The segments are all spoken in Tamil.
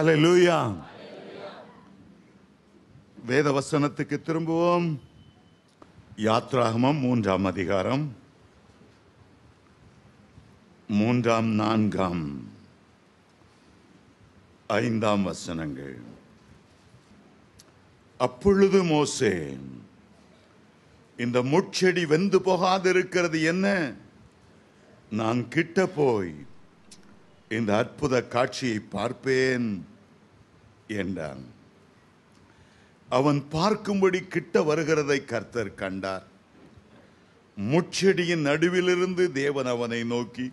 ஹலலூயா வேத வசனத்துக்கு திரும்புவோம் யாத்ராகமம் மூன்றாம் அதிகாரம் மூன்றாம் நான்காம் ஐந்தாம் வசனங்கள் அப்பொழுது மோசே இந்த முட்செடி வெந்து இருக்கிறது என்ன நான் கிட்ட போய் இந்த அற்புத காட்சியை பார்ப்பேன் என்றான் அவன் பார்க்கும்படி கிட்ட வருகிறதை கர்த்தர் கண்டார் முச்செடியின் நடுவிலிருந்து தேவன் அவனை நோக்கி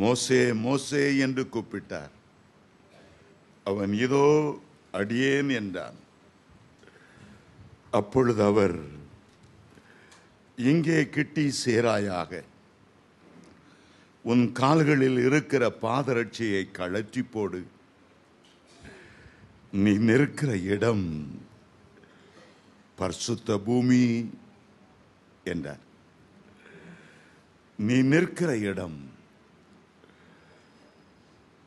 மோசே மோசே என்று கூப்பிட்டார் அவன் இதோ அடியேன் என்றான் அப்பொழுது அவர் இங்கே கிட்டி சேராயாக உன் கால்களில் இருக்கிற பாதரட்சியை கழற்றி போடு நீ நிற்கிற இடம் பர்சுத்த பூமி என்றார் நீ நிற்கிற இடம்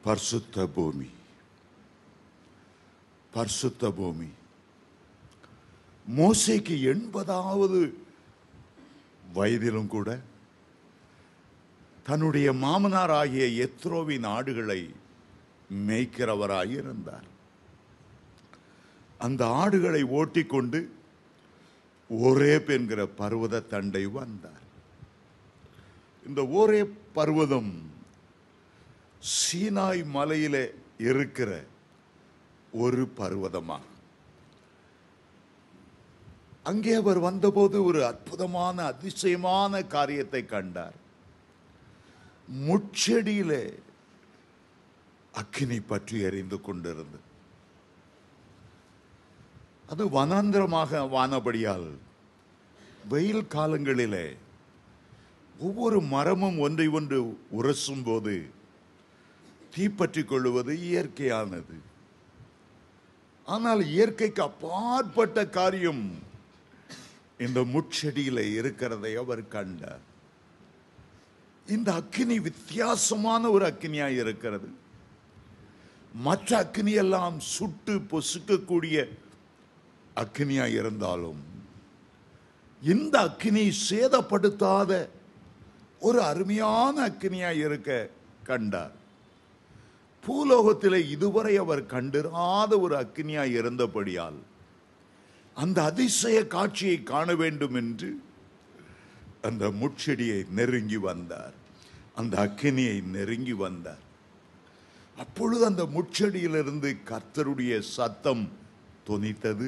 பர்சுத்த பூமி பர்சுத்த பூமி மோசைக்கு எண்பதாவது வயதிலும் கூட தன்னுடைய மாமனாராகிய எத்ரோவின் ஆடுகளை மேய்க்கிறவராக இருந்தார் அந்த ஆடுகளை ஓட்டிக்கொண்டு கொண்டு ஓரேப் என்கிற பருவத தண்டை வந்தார் இந்த ஓரே பருவதம் சீனாய் மலையில் இருக்கிற ஒரு பருவதமாக அங்கே அவர் வந்தபோது ஒரு அற்புதமான அதிசயமான காரியத்தை கண்டார் முச்செடியிலே அக்கினி பற்றி அறிந்து கொண்டிருந்தது அது வனாந்திரமாக வானபடியால் வெயில் காலங்களிலே ஒவ்வொரு மரமும் ஒன்றை ஒன்று உரசும் போது தீப்பற்றி கொள்வது இயற்கையானது ஆனால் இயற்கைக்கு அப்பாற்பட்ட காரியம் இந்த முட்செடியில் இருக்கிறதை அவர் கண்டார் இந்த அக்கினி வித்தியாசமான ஒரு அக்கினியாக இருக்கிறது மற்ற அக்கினி எல்லாம் சுட்டு பொசுக்கக்கூடிய அக்னியாக இருந்தாலும் இந்த அக்னி சேதப்படுத்தாத ஒரு அருமையான அக்னியாக இருக்க கண்டார் பூலோகத்தில் இதுவரை அவர் கண்டிராத ஒரு அக்னியாக இருந்தபடியால் அந்த அதிசய காட்சியை காண வேண்டும் என்று அந்த முட்செடியை நெருங்கி வந்தார் அந்த அக்கினியை நெருங்கி வந்தார் அப்பொழுது அந்த முட்செடியிலிருந்து கர்த்தருடைய சத்தம் தொனித்தது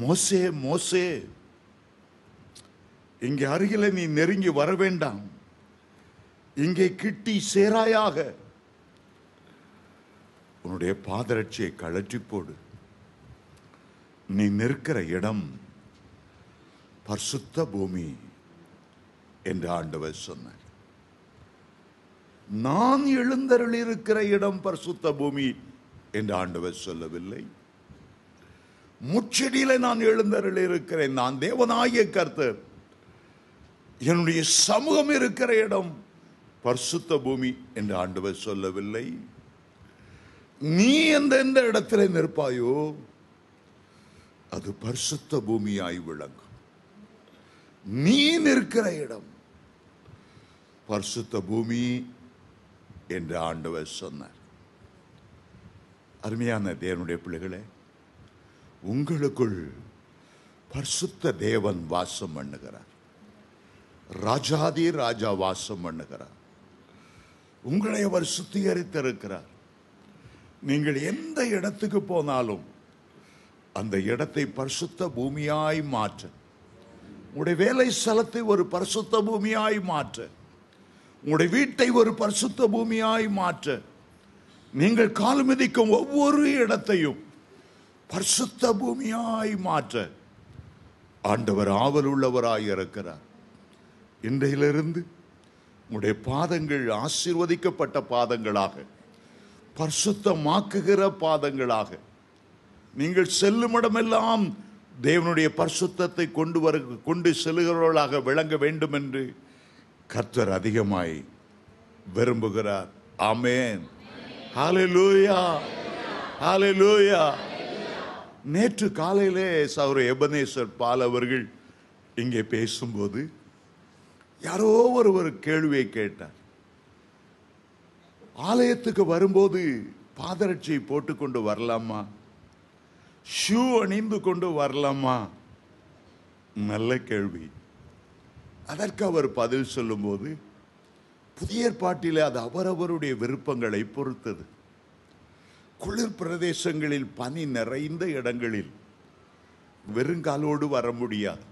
மோசே மோசே இங்கே அருகில நீ நெருங்கி வர வேண்டாம் இங்கே கிட்டி சேராயாக உன்னுடைய பாதரட்சியை கழற்றி போடு நீ நிற்கிற இடம் பர்சுத்த பூமி என்று ஆண்டவர் சொன்னார் நான் எழுந்தருள் இருக்கிற இடம் பர்சுத்த பூமி என்று ஆண்டவர் சொல்லவில்லை முச்செடியில நான் எழுந்தருள் இருக்கிறேன் நான் தேவனாகிய கருத்து என்னுடைய சமூகம் இருக்கிற இடம் பர்சுத்த பூமி என்று ஆண்டவர் சொல்லவில்லை நீ எந்த எந்த இடத்திலே நிற்பாயோ அது பரிசுத்த பூமியாய் விளங்கும் நீ நிற்கிற இடம் பரிசுத்த பூமி என்று ஆண்டவர் சொன்னார் அருமையான தேவனுடைய பிள்ளைகளே உங்களுக்குள் பரிசுத்த தேவன் வாசம் பண்ணுகிறார் ராஜாதி ராஜா வாசம் பண்ணுகிறார் உங்களை அவர் சுத்திகரித்திருக்கிறார் நீங்கள் எந்த இடத்துக்கு போனாலும் அந்த இடத்தை பரிசுத்த பூமியாய் மாற்ற உங்களுடைய வேலை ஸ்தலத்தை ஒரு பரிசுத்த பூமியாய் மாற்ற உங்களுடைய வீட்டை ஒரு பரிசுத்த பூமியாய் மாற்ற நீங்கள் கால் மிதிக்கும் ஒவ்வொரு இடத்தையும் பரிசுத்த பூமியாய் மாற்ற ஆண்டவர் ஆவல் உள்ளவராய் இருக்கிறார் இன்றையிலிருந்து உங்களுடைய பாதங்கள் ஆசீர்வதிக்கப்பட்ட பாதங்களாக பரிசுத்தமாக்குகிற பாதங்களாக நீங்கள் செல்லும் இடமெல்லாம் தேவனுடைய பரிசுத்தத்தை கொண்டு வர கொண்டு செல்கிறவர்களாக விளங்க வேண்டும் என்று கர்த்தர் அதிகமாய் விரும்புகிறார் ஆமேன் ஹாலே லூயா ஹாலே லூயா நேற்று காலையிலே சௌர எபனேஸ்வர் பால் அவர்கள் இங்கே பேசும்போது யாரோ ஒருவர் கேள்வியை கேட்டார் ஆலயத்துக்கு வரும்போது பாதரட்சியை போட்டுக்கொண்டு வரலாமா ஷூ அணிந்து கொண்டு வரலாமா நல்ல கேள்வி அதற்கு அவர் பதில் சொல்லும்போது புதிய பாட்டிலே அது அவரவருடைய விருப்பங்களை பொறுத்தது குளிர் பிரதேசங்களில் பனி நிறைந்த இடங்களில் வெறுங்காலோடு வர முடியாது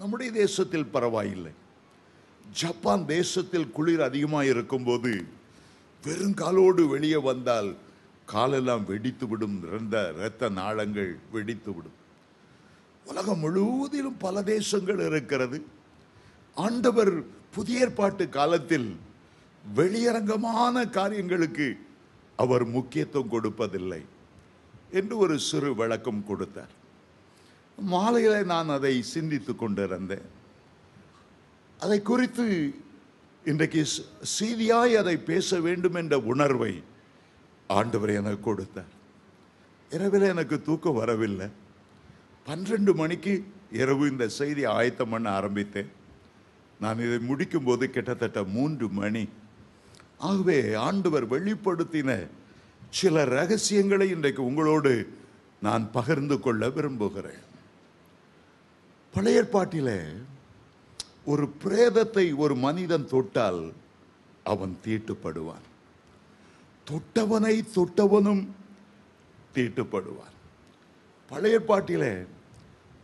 நம்முடைய தேசத்தில் பரவாயில்லை ஜப்பான் தேசத்தில் குளிர் அதிகமாக இருக்கும்போது வெறுங்காலோடு வெளியே வந்தால் காலெல்லாம் வெடித்து விடும் நிறைந்த இரத்த நாளங்கள் வெடித்து விடும் உலகம் முழுவதிலும் பல தேசங்கள் இருக்கிறது ஆண்டவர் புதிய ஏற்பாட்டு காலத்தில் வெளியரங்கமான காரியங்களுக்கு அவர் முக்கியத்துவம் கொடுப்பதில்லை என்று ஒரு சிறு விளக்கம் கொடுத்தார் மாலையில் நான் அதை சிந்தித்து கொண்டிருந்தேன் அதை குறித்து இன்றைக்கு செய்தியாய் அதை பேச வேண்டும் என்ற உணர்வை ஆண்டவர் எனக்கு கொடுத்தார் இரவில் எனக்கு தூக்கம் வரவில்லை பன்னிரெண்டு மணிக்கு இரவு இந்த செய்தி ஆயத்தம் பண்ண ஆரம்பித்தேன் நான் இதை முடிக்கும்போது கிட்டத்தட்ட மூன்று மணி ஆகவே ஆண்டவர் வெளிப்படுத்தின சில ரகசியங்களை இன்றைக்கு உங்களோடு நான் பகிர்ந்து கொள்ள விரும்புகிறேன் பழைய பாட்டில ஒரு பிரேதத்தை ஒரு மனிதன் தொட்டால் அவன் தீட்டுப்படுவான் தொட்டவனை தொட்டவனும் தீட்டுப்படுவான் பழைய பாட்டில்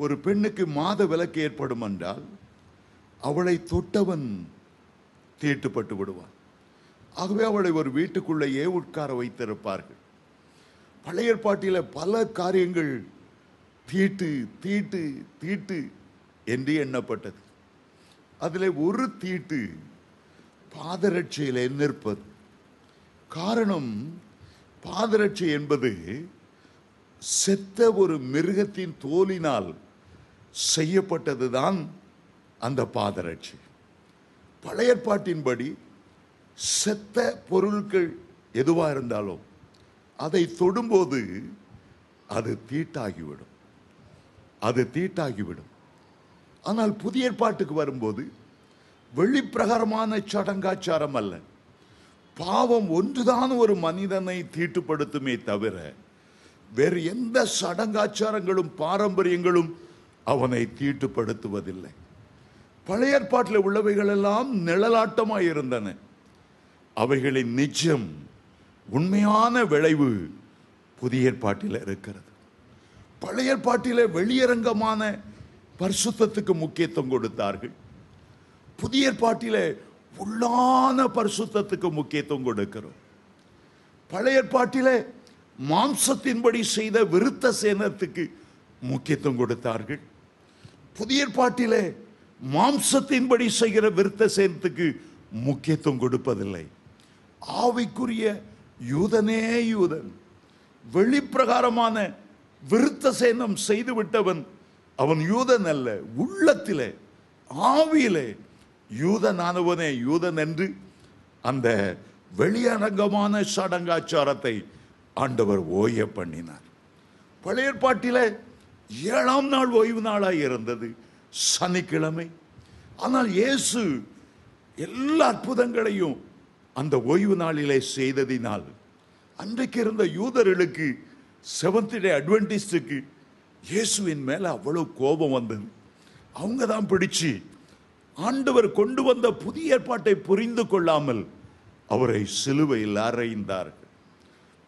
ஒரு பெண்ணுக்கு மாத விலக்கு ஏற்படும் என்றால் அவளை தொட்டவன் தீட்டுப்பட்டு விடுவான் ஆகவே அவளை ஒரு வீட்டுக்குள்ளேயே உட்கார வைத்திருப்பார்கள் பழைய பாட்டியில் பல காரியங்கள் தீட்டு தீட்டு தீட்டு என்று எண்ணப்பட்டது அதில் ஒரு தீட்டு பாதரட்சையில் நிற்பது காரணம் பாதரட்சை என்பது செத்த ஒரு மிருகத்தின் தோலினால் செய்யப்பட்டதுதான் அந்த பாதரட்சி பழையற்பாட்டின்படி செத்த பொருட்கள் எதுவாக இருந்தாலும் அதை தொடும்போது அது தீட்டாகிவிடும் அது தீட்டாகிவிடும் ஆனால் புதிய ஏற்பாட்டுக்கு வரும்போது வெளிப்பிரகாரமான சடங்காச்சாரம் அல்ல பாவம் ஒன்றுதான் ஒரு மனிதனை தீட்டுப்படுத்துமே தவிர வேறு எந்த சடங்காச்சாரங்களும் பாரம்பரியங்களும் அவனை தீட்டுப்படுத்துவதில்லை பழைய ஏற்பாட்டில் உள்ளவைகள் எல்லாம் நிழலாட்டமாக இருந்தன அவைகளின் நிஜம் உண்மையான விளைவு புதிய ஏற்பாட்டில் இருக்கிறது பழைய ஏற்பாட்டில் வெளியரங்கமான பரிசுத்தத்துக்கு முக்கியத்துவம் கொடுத்தார்கள் புதிய ஏற்பாட்டில் உள்ளான பரிசுத்தத்துக்கு முக்கியத்துவம் கொடுக்கிறோம் பழைய ஏற்பாட்டில் மாம்சத்தின்படி செய்த விருத்த சேனத்துக்கு முக்கியத்துவம் கொடுத்தார்கள் புதிய ஏற்பாட்டில் மாம்சத்தின்படி செய்கிற விருத்த சேனத்துக்கு முக்கியத்துவம் கொடுப்பதில்லை ஆவிக்குரிய யூதனே யூதன் வெளிப்பிரகாரமான விருத்த சேனம் செய்துவிட்டவன் அவன் யூதன் அல்ல உள்ளத்திலே ஆவியிலே யூதனானவனே யூதன் என்று அந்த வெளியரங்கமான சடங்காச்சாரத்தை ஆண்டவர் ஓய பண்ணினார் பழைய ஏற்பாட்டிலே ஏழாம் நாள் ஓய்வு நாளாக இருந்தது சனிக்கிழமை ஆனால் இயேசு எல்லா அற்புதங்களையும் அந்த ஓய்வு நாளிலே செய்ததினால் அன்றைக்கு இருந்த யூதர்களுக்கு செவன்த்டே அட்வென்டிஸ்டுக்கு இயேசுவின் மேலே அவ்வளோ கோபம் வந்தது அவங்க தான் பிடிச்சு ஆண்டவர் கொண்டு வந்த புதிய ஏற்பாட்டை புரிந்து கொள்ளாமல் அவரை சிலுவையில் அறைந்தார்கள்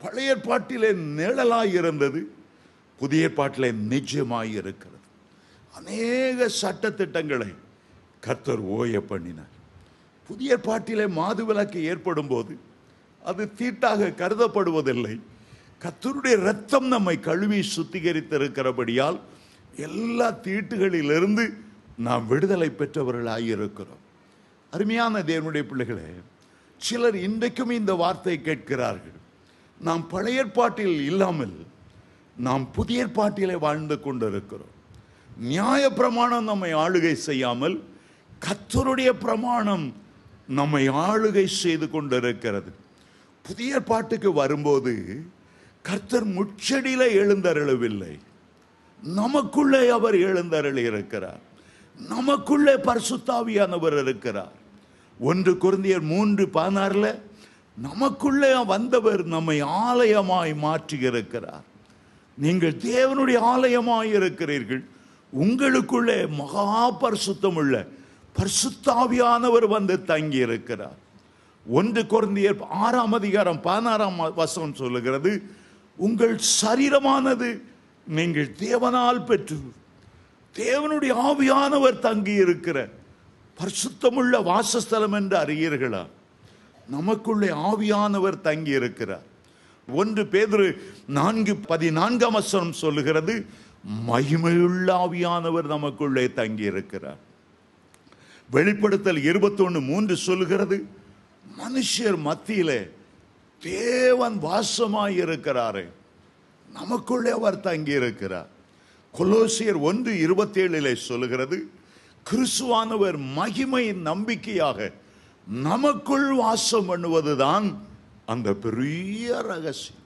பழைய ஏற்பாட்டிலே நிழலாய் இருந்தது புதிய ஏற்பாட்டிலே நிஜமாய் இருக்கிறது அநேக சட்டத்திட்டங்களை கத்தர் ஓய பண்ணினார் புதிய பாட்டிலே விளக்கு ஏற்படும் போது அது தீட்டாக கருதப்படுவதில்லை கத்தருடைய ரத்தம் நம்மை கழுவி சுத்திகரித்திருக்கிறபடியால் எல்லா தீட்டுகளிலிருந்து நாம் விடுதலை பெற்றவர்களாக இருக்கிறோம் அருமையான தேவனுடைய பிள்ளைகளே சிலர் இன்றைக்கும் இந்த வார்த்தை கேட்கிறார்கள் நாம் பழைய பாட்டில் இல்லாமல் நாம் புதிய பாட்டிலே வாழ்ந்து கொண்டிருக்கிறோம் நியாய பிரமாணம் நம்மை ஆளுகை செய்யாமல் கத்தருடைய பிரமாணம் நம்மை ஆளுகை செய்து கொண்டிருக்கிறது புதிய பாட்டுக்கு வரும்போது கர்த்தர் முச்சடியில் எழுந்தருளவில்லை நமக்குள்ளே அவர் எழுந்தருள் இருக்கிறார் நமக்குள்ளே பரிசுத்தாவியானவர் இருக்கிறார் ஒன்று குருந்தியர் மூன்று பதினாறில் நமக்குள்ளே வந்தவர் நம்மை ஆலயமாய் மாற்றி இருக்கிறார் நீங்கள் தேவனுடைய ஆலயமாய் இருக்கிறீர்கள் உங்களுக்குள்ளே மகா பரிசுத்தம் உள்ள பரிசுத்தாவியானவர் வந்து தங்கி இருக்கிறார் ஒன்று குழந்தையர் ஆறாம் அதிகாரம் பதினாறாம் வசம் சொல்லுகிறது உங்கள் சரீரமானது நீங்கள் தேவனால் பெற்று தேவனுடைய ஆவியானவர் தங்கி இருக்கிற பரிசுத்தமுள்ள வாசஸ்தலம் என்று அறியீர்களா நமக்குள்ளே ஆவியானவர் தங்கி இருக்கிறார் ஒன்று பேதரு நான்கு பதினான்காம் வசனம் சொல்லுகிறது மகிமையுள்ள ஆவியானவர் நமக்குள்ளே தங்கி இருக்கிறார் வெளிப்படுத்தல் இருபத்தொன்று மூன்று சொல்லுகிறது மனுஷர் மத்தியில் தேவன் வாசமாக இருக்கிறாரு நமக்குள்ளே அவர் தங்கி இருக்கிறார் கொலோசியர் ஒன்று ஏழிலே சொல்லுகிறது கிறிஸ்துவானவர் மகிமையின் நம்பிக்கையாக நமக்குள் வாசம் பண்ணுவதுதான் அந்த பெரிய ரகசியம்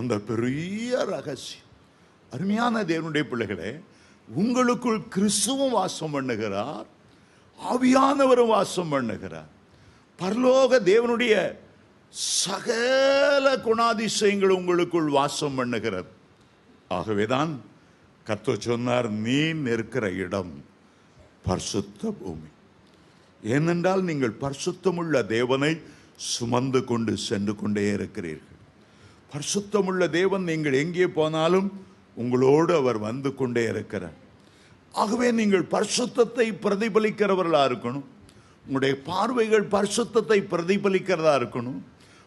அந்த பெரிய ரகசியம் அருமையான தேவனுடைய பிள்ளைகளே உங்களுக்குள் கிறிஸ்துவும் வாசம் பண்ணுகிறார் ஆவியானவரும் வாசம் பண்ணுகிறார் பரலோக தேவனுடைய சகல குணாதிசயங்கள் உங்களுக்குள் வாசம் பண்ணுகிறது ஆகவேதான் கத்து சொன்னார் நீ நிற்கிற இடம் பரிசுத்த பூமி ஏனென்றால் நீங்கள் பரிசுத்தமுள்ள தேவனை சுமந்து கொண்டு சென்று கொண்டே இருக்கிறீர்கள் பரிசுத்தமுள்ள தேவன் நீங்கள் எங்கே போனாலும் உங்களோடு அவர் வந்து கொண்டே இருக்கிறார் ஆகவே நீங்கள் பரிசுத்தத்தை பிரதிபலிக்கிறவர்களாக இருக்கணும் உங்களுடைய பார்வைகள் பரிசுத்தத்தை பிரதிபலிக்கிறதா இருக்கணும்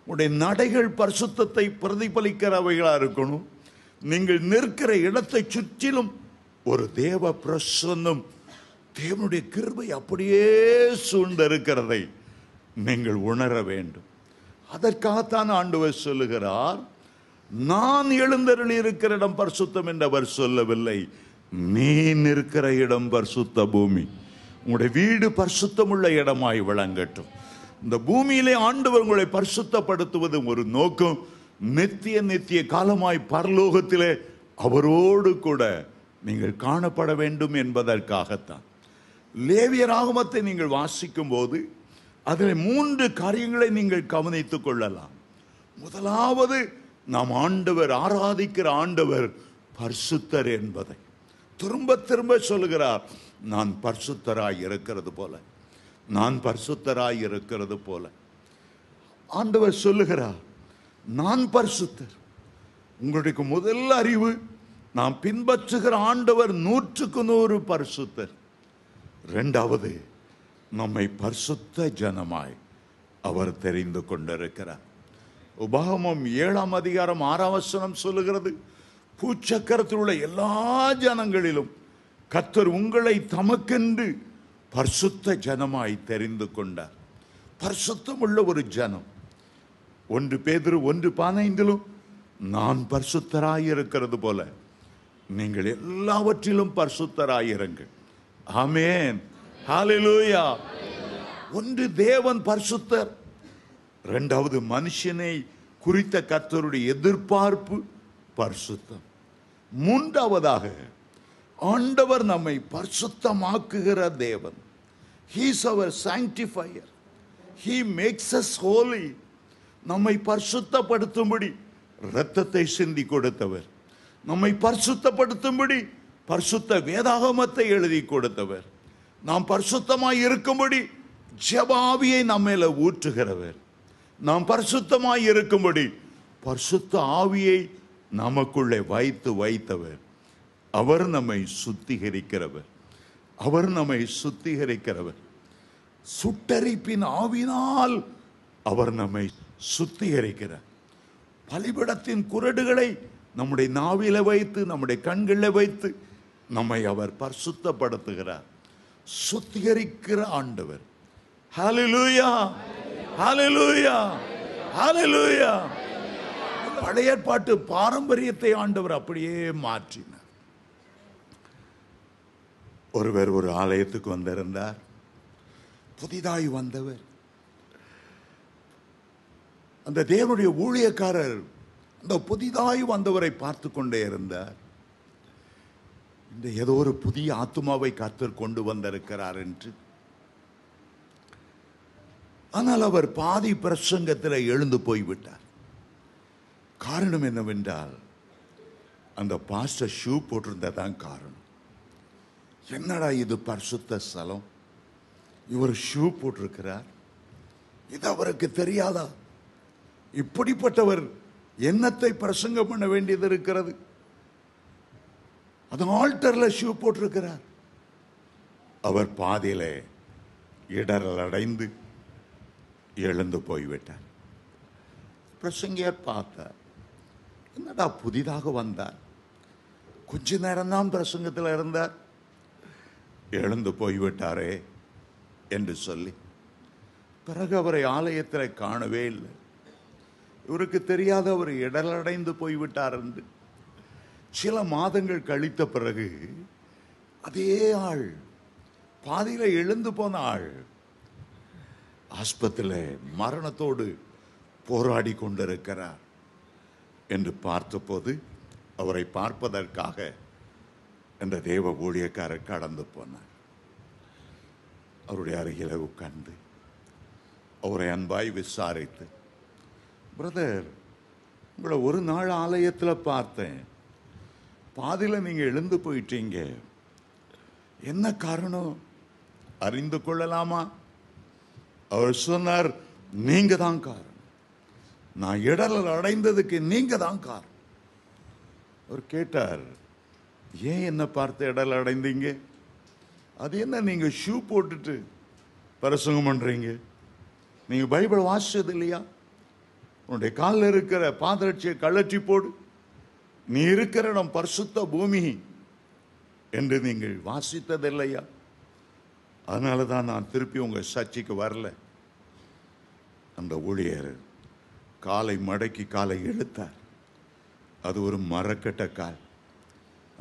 உங்களுடைய நடைகள் பரிசுத்தத்தை பிரதிபலிக்கிறவைகளாக இருக்கணும் நீங்கள் நிற்கிற இடத்தை சுற்றிலும் ஒரு தேவ பிரசன்னம் தேவனுடைய கிருபை அப்படியே சூழ்ந்திருக்கிறதை நீங்கள் உணர வேண்டும் அதற்காகத்தான் ஆண்டவர் சொல்லுகிறார் நான் எழுந்தருளி இருக்கிற இடம் பரிசுத்தம் என்றவர் சொல்லவில்லை நீ நிற்கிற இடம் பரிசுத்த பூமி உங்களுடைய வீடு பரிசுத்தமுள்ள இடமாய் விளங்கட்டும் இந்த பூமியிலே ஆண்டவர் உங்களை பரிசுத்தப்படுத்துவது ஒரு நோக்கம் நித்திய நித்திய காலமாய் பரலோகத்திலே அவரோடு கூட நீங்கள் காணப்பட வேண்டும் என்பதற்காகத்தான் லேவியராகமத்தை நீங்கள் வாசிக்கும் போது அதில் மூன்று காரியங்களை நீங்கள் கவனித்துக் கொள்ளலாம் முதலாவது நாம் ஆண்டவர் ஆராதிக்கிற ஆண்டவர் பரிசுத்தர் என்பதை திரும்ப திரும்ப சொல்லுகிறார் நான் பரிசுத்தராய் இருக்கிறது போல நான் பரிசுத்தராய் இருக்கிறது போல ஆண்டவர் சொல்லுகிறார் நான் பரிசுத்தர் உங்களுக்கு முதல் அறிவு நாம் பின்பற்றுகிற ஆண்டவர் நூற்றுக்கு நூறு பரிசுத்தர் ரெண்டாவது நம்மை பரிசுத்த ஜனமாய் அவர் தெரிந்து கொண்டிருக்கிறார் உபாகமம் ஏழாம் அதிகாரம் ஆறாம் வசனம் சொல்லுகிறது பூச்சக்கரத்தில் உள்ள எல்லா ஜனங்களிலும் கத்தர் உங்களை தமக்கென்று பரிசுத்த ஜனமாய் தெரிந்து கொண்டார் பர்சுத்தம் உள்ள ஒரு ஜனம் ஒன்று பேதர் ஒன்று பதினைந்திலும் நான் பரிசுத்தராய் இருக்கிறது போல நீங்கள் எல்லாவற்றிலும் இருங்கள் ஆமேன் ஹாலிலூயா ஒன்று தேவன் பர்சுத்தர் ரெண்டாவது மனுஷனை குறித்த கத்தருடைய எதிர்பார்ப்பு பர்சுத்தம் மூன்றாவதாக ஆண்டவர் நம்மை பரிசுத்தமாக்குகிற தேவன் ஹீஸ் அவர் sanctifier he makes us holy நம்மை பரிசுத்தப்படுத்தும்படி இரத்தத்தை சிந்தி கொடுத்தவர் நம்மை பரிசுத்தப்படுத்தும்படி பரிசுத்த வேதாகமத்தை எழுதி கொடுத்தவர் நாம் பரிசுத்தமாய் இருக்கும்படி ஜபாவியை நம்ம ஊற்றுகிறவர் நாம் பரிசுத்தமாய் இருக்கும்படி பரிசுத்த ஆவியை நமக்குள்ளே வைத்து வைத்தவர் அவர் நம்மை சுத்திகரிக்கிறவர் அவர் நம்மை சுத்திகரிக்கிறவர் சுட்டரிப்பின் ஆவினால் அவர் நம்மை சுத்திகரிக்கிறார் பலிபடத்தின் குரடுகளை நம்முடைய நாவில வைத்து நம்முடைய கண்களில் வைத்து நம்மை அவர் பரிசுத்தப்படுத்துகிறார் சுத்திகரிக்கிற ஆண்டவர் ஹலலூயா ஹலலூயா ஹலலூயா பழைய ஏற்பாட்டு பாரம்பரியத்தை ஆண்டவர் அப்படியே மாற்றினார் ஒருவர் ஒரு ஆலயத்துக்கு வந்திருந்தார் புதிதாய் வந்தவர் அந்த தேவனுடைய ஊழியக்காரர் அந்த புதிதாய் வந்தவரை பார்த்து கொண்டே இருந்தார் இந்த ஏதோ ஒரு புதிய ஆத்மாவை காத்து கொண்டு வந்திருக்கிறார் என்று ஆனால் அவர் பாதி பிரசங்கத்தில் எழுந்து போய்விட்டார் காரணம் என்னவென்றால் அந்த பாஸ்டர் ஷூ போட்டிருந்தது தான் காரணம் என்னடா இது பரிசுத்த ஸ்தலம் இவர் ஷூ போட்டிருக்கிறார் இது அவருக்கு தெரியாதா இப்படிப்பட்டவர் என்னத்தை பிரசங்கம் பண்ண வேண்டியது இருக்கிறது அது ஆல்டரில் ஷூ போட்டிருக்கிறார் அவர் பாதியில் இடரல் அடைந்து எழுந்து போய்விட்டார் பிரசங்கியார் பார்த்தார் என்னடா புதிதாக வந்தார் கொஞ்ச நேரம்தான் பிரசங்கத்தில் இருந்தார் எழுந்து போய்விட்டாரே என்று சொல்லி பிறகு அவரை ஆலயத்தில் காணவே இல்லை இவருக்கு தெரியாத அவர் இடலடைந்து போய்விட்டார் என்று சில மாதங்கள் கழித்த பிறகு அதே ஆள் பாதியில் எழுந்து போன ஆள் ஆஸ்பத்திரியில் மரணத்தோடு போராடி கொண்டிருக்கிறார் என்று பார்த்தபோது அவரை பார்ப்பதற்காக என்ற தேவ ஊழியக்காரர் கடந்து போனார் அவருடைய அருகில உட்கார்ந்து அவரை அன்பாய் விசாரித்து பிரதர் உங்களை ஒரு நாள் ஆலயத்தில் பார்த்தேன் பாதியில் நீங்கள் எழுந்து போயிட்டீங்க என்ன காரணம் அறிந்து கொள்ளலாமா அவர் சொன்னார் நீங்கள் தான் காரணம் நான் இடரல் அடைந்ததுக்கு நீங்கள் தான் கார் அவர் கேட்டார் ஏன் என்னை பார்த்து இடல் அடைந்தீங்க அது என்ன நீங்கள் ஷூ போட்டுட்டு பிரசங்கம் பண்ணுறீங்க நீங்கள் பைபிள் வாசிச்சது இல்லையா உன்னுடைய காலில் இருக்கிற பாதரட்சியை கழற்றி போடு நீ இருக்கிற இடம் பரிசுத்த பூமி என்று நீங்கள் வாசித்தது இல்லையா அதனால தான் நான் திருப்பி உங்கள் சர்ச்சைக்கு வரல அந்த ஊழியர் காலை மடக்கி காலை இழுத்தார் அது ஒரு மரக்கட்ட கால்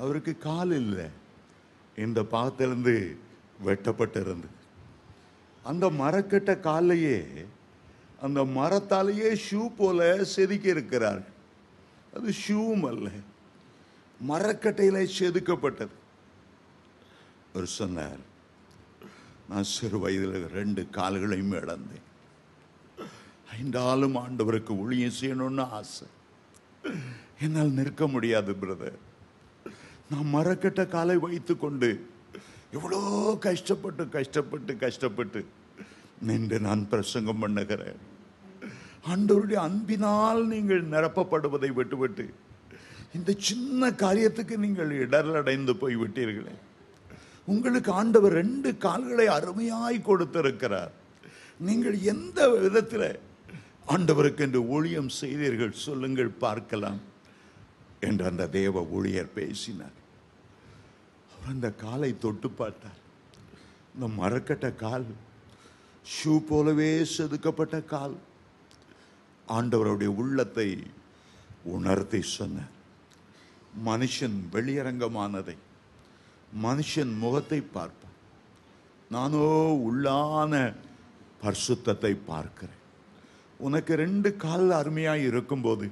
அவருக்கு கால் இல்லை இந்த பாகத்திலிருந்து வெட்டப்பட்டிருந்தது அந்த மரக்கட்ட காலையே அந்த மரத்தாலேயே ஷூ போல செதுக்கி இருக்கிறார் அது ஷூவும் அல்ல மரக்கட்டையில செதுக்கப்பட்டது அவர் சொன்னார் நான் சிறு வயதில் ரெண்டு கால்களையும் இழந்தேன் என்றாலும் ஆண்டவருக்கு ஊழியம் செய்யணும்னு ஆசை என்னால் நிற்க முடியாது பிரதர் நான் மரக்கட்ட காலை வைத்து கொண்டு எவ்வளோ கஷ்டப்பட்டு கஷ்டப்பட்டு கஷ்டப்பட்டு நின்று நான் பிரசங்கம் பண்ணுகிறேன் ஆண்டவருடைய அன்பினால் நீங்கள் நிரப்பப்படுவதை விட்டுவிட்டு இந்த சின்ன காரியத்துக்கு நீங்கள் இடரடைந்து போய்விட்டீர்களே உங்களுக்கு ஆண்டவர் ரெண்டு கால்களை அருமையாய் கொடுத்திருக்கிறார் நீங்கள் எந்த விதத்தில் ஆண்டவருக்கு என்று ஊழியம் செய்தீர்கள் சொல்லுங்கள் பார்க்கலாம் என்று அந்த தேவ ஊழியர் பேசினார் அவர் அந்த காலை தொட்டு பார்த்தார் இந்த மறக்கட்ட கால் ஷூ போலவே செதுக்கப்பட்ட கால் ஆண்டவருடைய உள்ளத்தை உணர்த்தி சொன்னார் மனுஷன் வெளியரங்கமானதை மனுஷன் முகத்தை பார்ப்பான் நானோ உள்ளான பர்சுத்தத்தை பார்க்கிறேன் உனக்கு ரெண்டு கால் அருமையாக இருக்கும்போது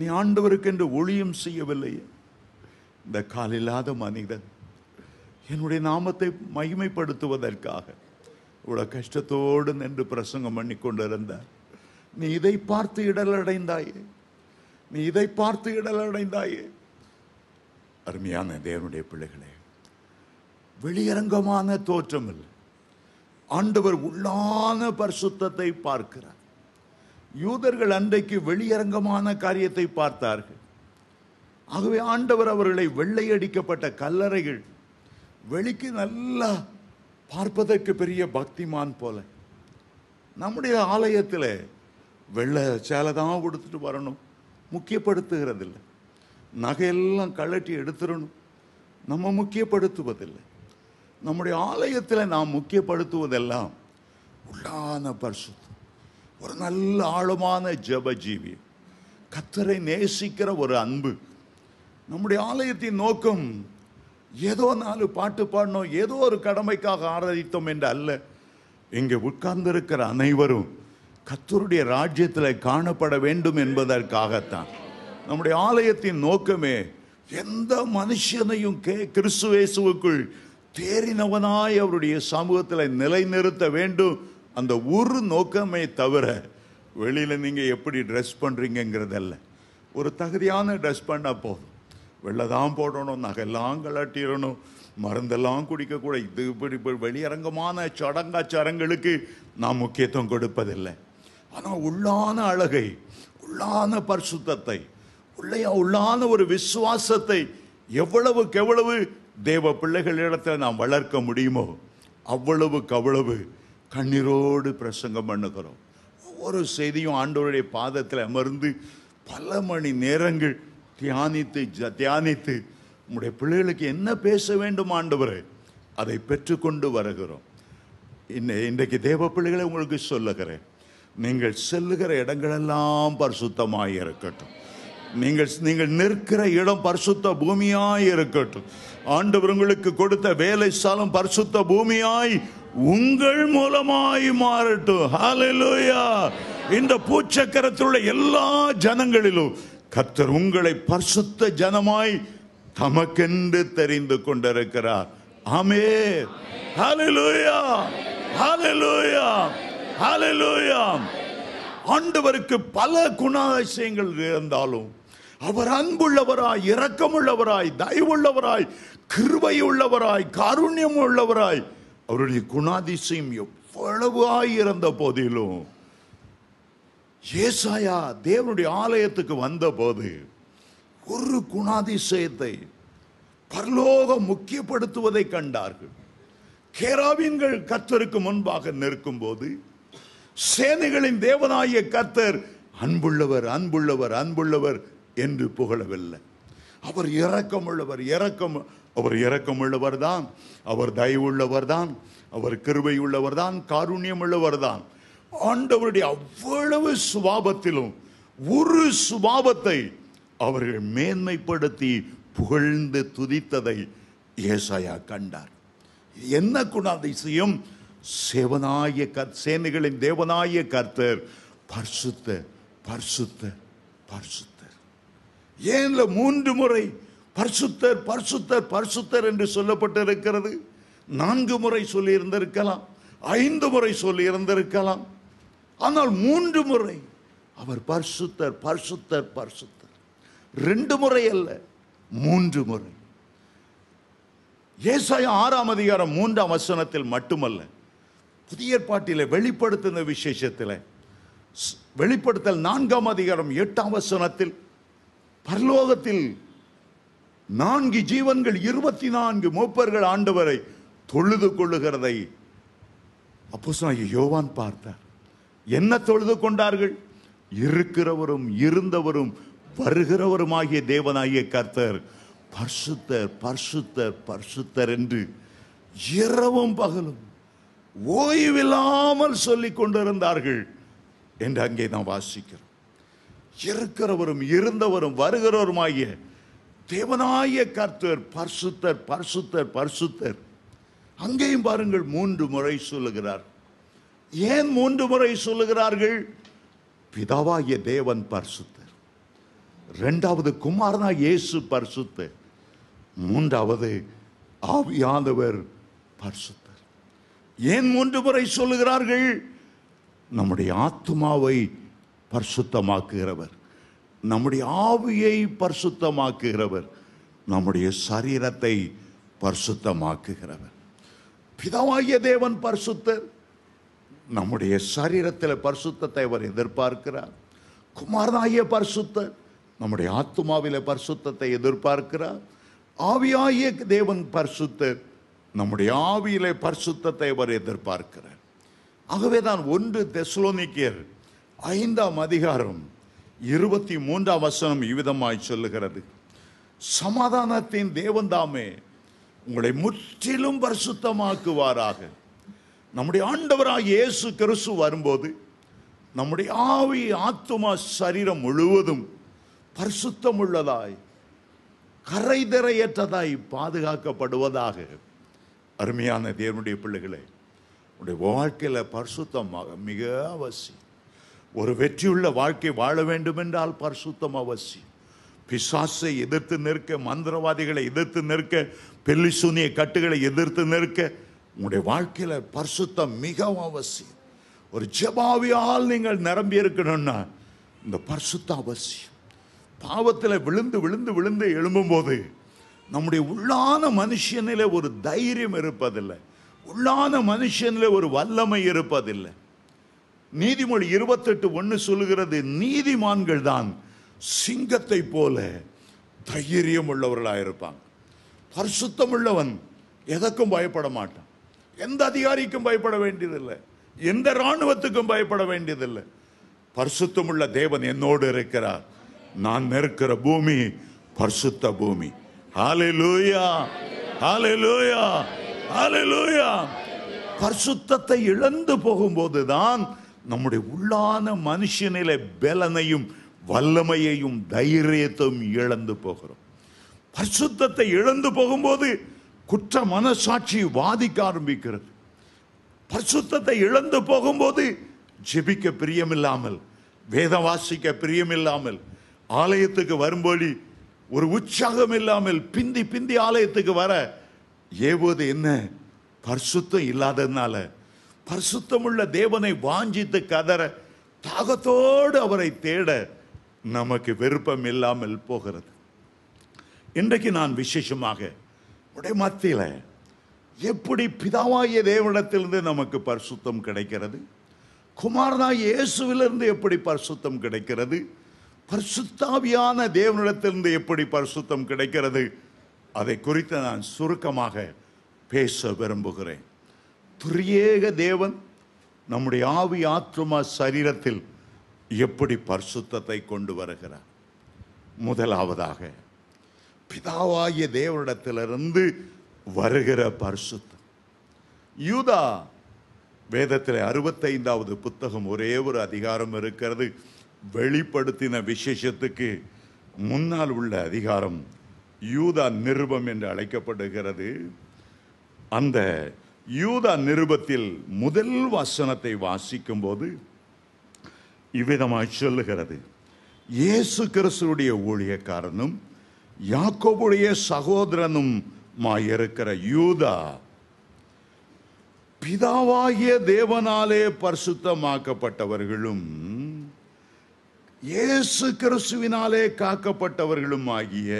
நீ ஆண்டவருக்கு என்று ஒளியும் செய்யவில்லையே இந்த கால் இல்லாத மனிதன் என்னுடைய நாமத்தை மகிமைப்படுத்துவதற்காக இவ்வளோ கஷ்டத்தோடு நின்று பிரசங்கம் பண்ணி கொண்டிருந்தார் நீ இதை பார்த்து இடல் அடைந்தாயே நீ இதை பார்த்து இடல் அடைந்தாயே அருமையான தேவனுடைய பிள்ளைகளே வெளியரங்கமான தோற்றம் இல்லை ஆண்டவர் உள்ளான பரிசுத்தத்தை பார்க்கிறார் யூதர்கள் அன்றைக்கு வெளியரங்கமான காரியத்தை பார்த்தார்கள் ஆகவே ஆண்டவர் அவர்களை வெள்ளையடிக்கப்பட்ட கல்லறைகள் வெளிக்கு நல்லா பார்ப்பதற்கு பெரிய பக்திமான் போல நம்முடைய ஆலயத்தில் வெள்ளை சேலை தான் கொடுத்துட்டு வரணும் முக்கியப்படுத்துகிறதில்லை நகையெல்லாம் கழட்டி எடுத்துடணும் நம்ம முக்கியப்படுத்துவதில்லை நம்முடைய ஆலயத்தில் நாம் முக்கியப்படுத்துவதெல்லாம் உள்ளான பரிசுத்தம் ஒரு நல்ல ஆழமான ஜப ஜீவி கத்தரை நேசிக்கிற ஒரு அன்பு நம்முடைய ஆலயத்தின் நோக்கம் ஏதோ நாலு பாட்டு பாடினோம் ஏதோ ஒரு கடமைக்காக ஆராதித்தோம் என்று அல்ல இங்கே உட்கார்ந்திருக்கிற அனைவரும் கத்தருடைய ராஜ்யத்தில் காணப்பட வேண்டும் என்பதற்காகத்தான் நம்முடைய ஆலயத்தின் நோக்கமே எந்த மனுஷனையும் கே கிறிஸ்துவேசுவுக்குள் தேறினவனாய் அவருடைய சமூகத்தில் நிலைநிறுத்த வேண்டும் அந்த ஒரு நோக்கமே தவிர வெளியில் நீங்கள் எப்படி ட்ரெஸ் பண்ணுறீங்கிறதல்ல ஒரு தகுதியான ட்ரெஸ் பண்ணால் போதும் வெள்ளை தான் போடணும் நகையெல்லாம் கலாட்டிடணும் மருந்தெல்லாம் குடிக்கக்கூட இது இப்படி இப்படி வெளியரங்கமான சடங்காச்சாரங்களுக்கு நாம் முக்கியத்துவம் கொடுப்பதில்லை ஆனால் உள்ளான அழகை உள்ளான பரிசுத்தத்தை உள்ளையா உள்ளான ஒரு விசுவாசத்தை எவ்வளவுக்கு எவ்வளவு தேவ பிள்ளைகளிடத்தில் நாம் வளர்க்க முடியுமோ அவ்வளவுக்கு அவ்வளவு கண்ணீரோடு பிரசங்கம் பண்ணுகிறோம் ஒவ்வொரு செய்தியும் ஆண்டவருடைய பாதத்தில் அமர்ந்து பல மணி நேரங்கள் தியானித்து தியானித்து உங்களுடைய பிள்ளைகளுக்கு என்ன பேச வேண்டும் ஆண்டவரை அதை பெற்றுக்கொண்டு வருகிறோம் இன்னை இன்றைக்கு தேவ பிள்ளைகளை உங்களுக்கு சொல்லுகிறேன் நீங்கள் செல்லுகிற இடங்களெல்லாம் பரிசுத்தமாக இருக்கட்டும் நீங்கள் நீங்கள் நிற்கிற இடம் பரிசுத்த பூமியாய் இருக்கட்டும் ஆண்டவர் உங்களுக்கு கொடுத்த வேலை சாலம் பரிசுத்த பூமியாய் உங்கள் மூலமாய் மாறட்டும் இந்த இந்த உள்ள எல்லா ஜனங்களிலும் கத்தர் உங்களை பரிசுத்த ஜனமாய் தமக்கென்று தெரிந்து கொண்டிருக்கிறார் ஆமே ஹாலலூயா ஆண்டவருக்கு பல குணாதிசயங்கள் இருந்தாலும் அவர் அன்புள்ளவராய் இரக்கமுள்ளவராய் தயவுள்ளவராய் கிருவை உள்ளவராய் காருண்யம் உள்ளவராய் அவருடைய குணாதிசயம் எவ்வளவு ஆகியிருந்த போதிலும் ஏசாயா தேவனுடைய ஆலயத்துக்கு வந்தபோது ஒரு குணாதிசயத்தை பரலோக முக்கியப்படுத்துவதை கண்டார்கள் கேராவின்கள் கத்தருக்கு முன்பாக நிற்கும் போது சேனைகளின் தேவனாகிய கத்தர் அன்புள்ளவர் அன்புள்ளவர் அன்புள்ளவர் என்று புகழவில்லை அவர் இரக்கமுள்ளவர் இரக்கம் அவர் உள்ளவர் தான் அவர் தயவுள்ளவர் தான் அவர் கிருபை உள்ளவர் தான் காருண்யம் உள்ளவர் தான் ஆண்டவருடைய அவ்வளவு சுபாவத்திலும் ஒரு சுபாவத்தை அவர்கள் மேன்மைப்படுத்தி புகழ்ந்து துதித்ததை ஏசாயா கண்டார் என்ன குணாதிசயம் சேவனாய கர் சேனைகளின் தேவனாய கர்த்தர் பர்சுத்த பர்சுத்த பர்சுத்தர் ஏன்ல மூன்று முறை பரிசுத்தர் பரிசுத்தர் பரிசுத்தர் என்று சொல்லப்பட்டிருக்கிறது நான்கு முறை சொல்லியிருந்திருக்கலாம் ஐந்து முறை சொல்லியிருந்திருக்கலாம் ஆனால் மூன்று முறை அவர் பரிசுத்தர் பரிசுத்தர் பரிசுத்தர் ரெண்டு முறை அல்ல மூன்று முறை ஏசாயம் ஆறாம் அதிகாரம் மூன்றாம் வசனத்தில் மட்டுமல்ல புதிய பாட்டில வெளிப்படுத்தின விசேஷத்தில் வெளிப்படுத்தல் நான்காம் அதிகாரம் எட்டாம் வசனத்தில் பரலோகத்தில் நான்கு ஜீவன்கள் இருபத்தி நான்கு மூப்பர்கள் ஆண்டவரை தொழுது கொள்ளுகிறதை அப்போ யோவான் பார்த்தார் என்ன தொழுது கொண்டார்கள் இருக்கிறவரும் இருந்தவரும் வருகிறவருமாகிய தேவனாகிய கர்த்தர் பர்சுத்தர் பர்சுத்தர் பர்சுத்தர் என்று இரவும் பகலும் ஓய்வில்லாமல் சொல்லிக் கொண்டிருந்தார்கள் என்று அங்கே நாம் வாசிக்கிறோம் இருக்கிறவரும் இருந்தவரும் வருகிறவருமாகிய தேவனாய கர்த்தர் பர்சுத்தர் பர்சுத்தர் பர்சுத்தர் அங்கேயும் பாருங்கள் மூன்று முறை சொல்லுகிறார் ஏன் மூன்று முறை சொல்லுகிறார்கள் பிதாவாகிய தேவன் பர்சுத்தர் ரெண்டாவது குமாரனா இயேசு பர்சுத்தர் மூன்றாவது ஆவியானவர் பர்சுத்தர் ஏன் மூன்று முறை சொல்லுகிறார்கள் நம்முடைய ஆத்மாவை பர்சுத்தமாக்குகிறவர் நம்முடைய ஆவியை பரிசுத்தமாக்குகிறவர் நம்முடைய சரீரத்தை பரிசுத்தமாக்குகிறவர் பிதாவாகிய தேவன் பரிசுத்தர் நம்முடைய சரீரத்தில் பரிசுத்தத்தை அவர் எதிர்பார்க்கிறார் குமாரனாகிய பரிசுத்தர் நம்முடைய ஆத்மாவில பரிசுத்தத்தை எதிர்பார்க்கிறார் ஆவியாகிய தேவன் பரிசுத்தர் நம்முடைய ஆவியில பரிசுத்தத்தை அவர் எதிர்பார்க்கிறார் ஆகவே தான் ஒன்று தெசுலோனிக்கியர் ஐந்தாம் அதிகாரம் இருபத்தி மூன்றாம் வசனம் இவ்விதமாய் சொல்லுகிறது சமாதானத்தின் தேவந்தாமே உங்களை முற்றிலும் பரிசுத்தமாக்குவாராக நம்முடைய ஆண்டவராக இயேசு கிறிஸ்து வரும்போது நம்முடைய ஆவி ஆத்துமா சரீரம் முழுவதும் பரிசுத்தம் உள்ளதாய் கரைதிரையற்றதாய் பாதுகாக்கப்படுவதாக அருமையான தேவனுடைய பிள்ளைகளை உடைய வாழ்க்கையில் பரிசுத்தமாக மிக அவசியம் ஒரு வெற்றியுள்ள வாழ்க்கை வாழ வேண்டுமென்றால் பரிசுத்தம் அவசியம் பிசாசை எதிர்த்து நிற்க மந்திரவாதிகளை எதிர்த்து நிற்க பெல்லிசூனிய கட்டுகளை எதிர்த்து நிற்க உங்களுடைய வாழ்க்கையில் பரிசுத்தம் மிகவும் அவசியம் ஒரு ஜபாவியால் நீங்கள் நிரம்பி இருக்கணும்னா இந்த பரிசுத்தம் அவசியம் பாவத்தில் விழுந்து விழுந்து விழுந்து எழும்பும்போது நம்முடைய உள்ளான மனுஷனில் ஒரு தைரியம் இருப்பதில்லை உள்ளான மனுஷனில் ஒரு வல்லமை இருப்பதில்லை நீதிமொழி இருபத்தெட்டு ஒன்று சொல்லுகிறது நீதிமான்கள் தான் சிங்கத்தை போல தைரியம் உள்ளவர்களாக இருப்பாங்க பரிசுத்தம் உள்ளவன் எதற்கும் பயப்பட மாட்டான் எந்த அதிகாரிக்கும் பயப்பட வேண்டியதில்லை எந்த இராணுவத்துக்கும் பயப்பட வேண்டியதில்லை உள்ள தேவன் என்னோடு இருக்கிறார் நான் இருக்கிற பூமி பரிசுத்த பூமி பரிசுத்தத்தை இழந்து போகும்போதுதான் நம்முடைய உள்ளான மனுஷனில பலனையும் வல்லமையையும் தைரியத்தையும் இழந்து போகிறோம் பரிசுத்தத்தை இழந்து போகும்போது குற்ற மனசாட்சி வாதிக்க ஆரம்பிக்கிறது பரிசுத்தத்தை இழந்து போகும்போது ஜெபிக்க பிரியமில்லாமல் வேத வாசிக்க பிரியமில்லாமல் ஆலயத்துக்கு வரும்போது ஒரு உற்சாகம் இல்லாமல் பிந்தி பிந்தி ஆலயத்துக்கு வர ஏவது என்ன பரிசுத்தம் இல்லாததுனால பரிசுத்தமுள்ள தேவனை வாஞ்சித்து கதற தாகத்தோடு அவரை தேட நமக்கு விருப்பம் இல்லாமல் போகிறது இன்றைக்கு நான் விசேஷமாக உடைய மத்தியில் எப்படி பிதாவாகிய தேவனத்திலிருந்து நமக்கு பரிசுத்தம் கிடைக்கிறது குமாரனா இயேசுவிலிருந்து எப்படி பரிசுத்தம் கிடைக்கிறது பரிசுத்தாவியான தேவனிடத்திலிருந்து எப்படி பரிசுத்தம் கிடைக்கிறது அதை குறித்து நான் சுருக்கமாக பேச விரும்புகிறேன் திரியேக தேவன் நம்முடைய ஆவி ஆத்மா சரீரத்தில் எப்படி பரிசுத்தத்தை கொண்டு வருகிறார் முதலாவதாக பிதாவாகிய தேவனிடத்திலிருந்து வருகிற பரிசுத்தம் யூதா வேதத்தில் அறுபத்தைந்தாவது புத்தகம் ஒரே ஒரு அதிகாரம் இருக்கிறது வெளிப்படுத்தின விசேஷத்துக்கு முன்னால் உள்ள அதிகாரம் யூதா நிருபம் என்று அழைக்கப்படுகிறது அந்த யூதா நிருபத்தில் முதல் வசனத்தை வாசிக்கும் போது இவ்விதமாய் சொல்லுகிறது இயேசு கிறிஸ்துடைய ஊழியக்காரனும் யாக்கோபுடைய சகோதரனும் இருக்கிற யூதா பிதாவாகிய தேவனாலே பரிசுத்தமாக்கப்பட்டவர்களும் இயேசு கிறிஸ்துவினாலே காக்கப்பட்டவர்களும் ஆகிய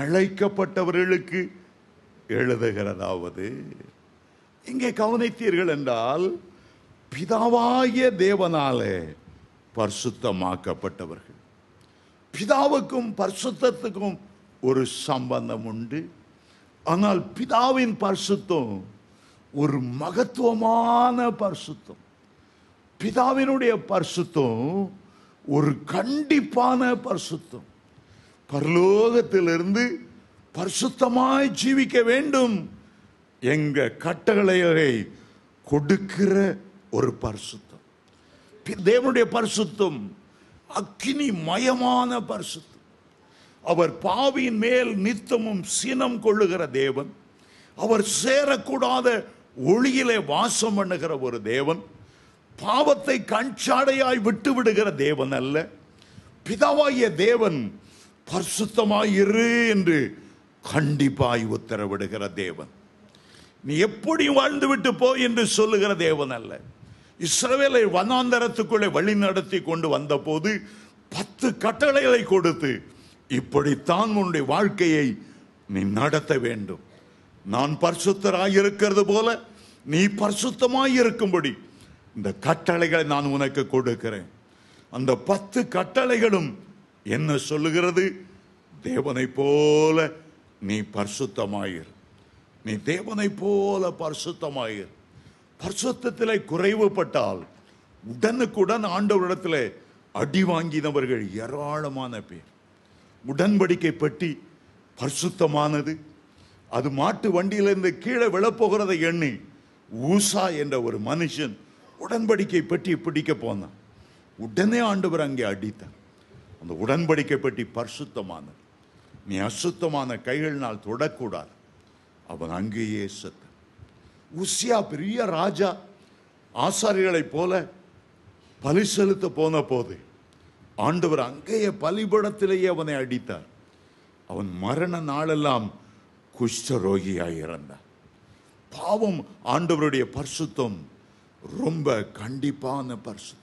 அழைக்கப்பட்டவர்களுக்கு எழுதுகிறதாவது இங்கே கவனித்தீர்கள் என்றால் பிதாவாகிய தேவனாலே பரிசுத்தமாக்கப்பட்டவர்கள் பிதாவுக்கும் பரிசுத்தத்துக்கும் ஒரு சம்பந்தம் உண்டு ஆனால் பிதாவின் பரிசுத்தம் ஒரு மகத்துவமான பரிசுத்தம் பிதாவினுடைய பரிசுத்தம் ஒரு கண்டிப்பான பரிசுத்தம் பரலோகத்திலிருந்து பரிசுத்தமாய் ஜீவிக்க வேண்டும் எங்கள் கட்டளையை கொடுக்கிற ஒரு பரிசுத்தம் தேவனுடைய பரிசுத்தம் அக்கினி மயமான பரிசுத்தம் அவர் பாவியின் மேல் நித்தமும் சினம் கொள்ளுகிற தேவன் அவர் சேரக்கூடாத ஒளியிலே வாசம் பண்ணுகிற ஒரு தேவன் பாவத்தை கண்சாடையாய் விட்டு விடுகிற தேவன் அல்ல பிதாவாகிய தேவன் பரிசுத்தமாயிரு என்று கண்டிப்பாய் உத்தரவிடுகிற தேவன் நீ வாழ்ந்து வாழ்ந்துவிட்டு போ என்று சொல்லுகிற தேவன் அல்ல இஸ்ரவேலை வனாந்தரத்துக்குள்ளே வழி நடத்தி கொண்டு வந்தபோது பத்து கட்டளைகளை கொடுத்து இப்படித்தான் உன்னுடைய வாழ்க்கையை நீ நடத்த வேண்டும் நான் பரிசுத்தராக இருக்கிறது போல நீ பரிசுத்தமாய் இருக்கும்படி இந்த கட்டளைகளை நான் உனக்கு கொடுக்கிறேன் அந்த பத்து கட்டளைகளும் என்ன சொல்லுகிறது தேவனை போல நீ பரிசுத்தமாயிரு நீ தேவனை போல பரிசுத்தமாயிரு பரிசுத்தத்தில் குறைவுபட்டால் உடனுக்குடன் ஆண்டவரிடத்தில் அடி வாங்கினவர்கள் ஏராளமான பேர் உடன்படிக்கை பெட்டி பரிசுத்தமானது அது மாட்டு வண்டியிலிருந்து கீழே விழப்போகிறத எண்ணி ஊசா என்ற ஒரு மனுஷன் உடன்படிக்கை பெட்டி பிடிக்க போனான் உடனே ஆண்டவர் அங்கே அடித்தான் அந்த உடன்படிக்கை பெட்டி பரிசுத்தமானது நீ அசுத்தமான கைகளினால் தொடக்கூடாது அவன் அங்கேயே செத்தான் உசியா பெரிய ராஜா ஆசாரிகளைப் போல பலி செலுத்த போன போது ஆண்டவர் அங்கேயே பலிபடத்திலேயே அவனை அடித்தார் அவன் மரண நாளெல்லாம் குஷ்டரோகியாக இருந்தான் பாவம் ஆண்டவருடைய பரிசுத்தம் ரொம்ப கண்டிப்பான பரிசுத்தம்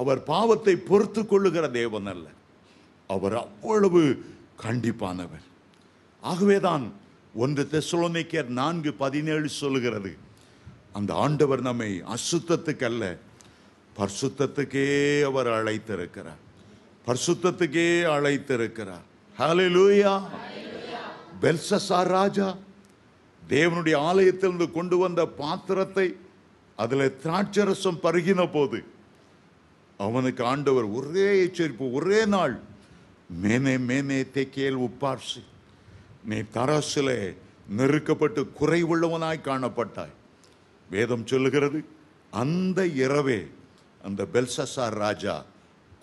அவர் பாவத்தை பொறுத்து கொள்ளுகிற தேவன் அல்ல அவர் அவ்வளவு கண்டிப்பானவர் ஆகவேதான் ஒன்று தெசுலோமிக்கர் நான்கு பதினேழு சொல்கிறது அந்த ஆண்டவர் நம்மை அசுத்தத்துக்கு அல்ல பர்சுத்தத்துக்கே அவர் அழைத்திருக்கிறார் பர்சுத்தத்துக்கே அழைத்திருக்கிறார் ஹலே லூயா பெல்சசார் ராஜா தேவனுடைய ஆலயத்திலிருந்து கொண்டு வந்த பாத்திரத்தை அதில் திராட்சரசம் பருகின போது அவனுக்கு ஆண்டவர் ஒரே எச்சரிப்பு ஒரே நாள் மேனே மேனே தேக்கேல் உப்பார்சி நீ தரசிலே நெருக்கப்பட்டு குறைவுள்ளவனாய் காணப்பட்டாய் வேதம் சொல்லுகிறது அந்த இரவே அந்த பெல்சசார் ராஜா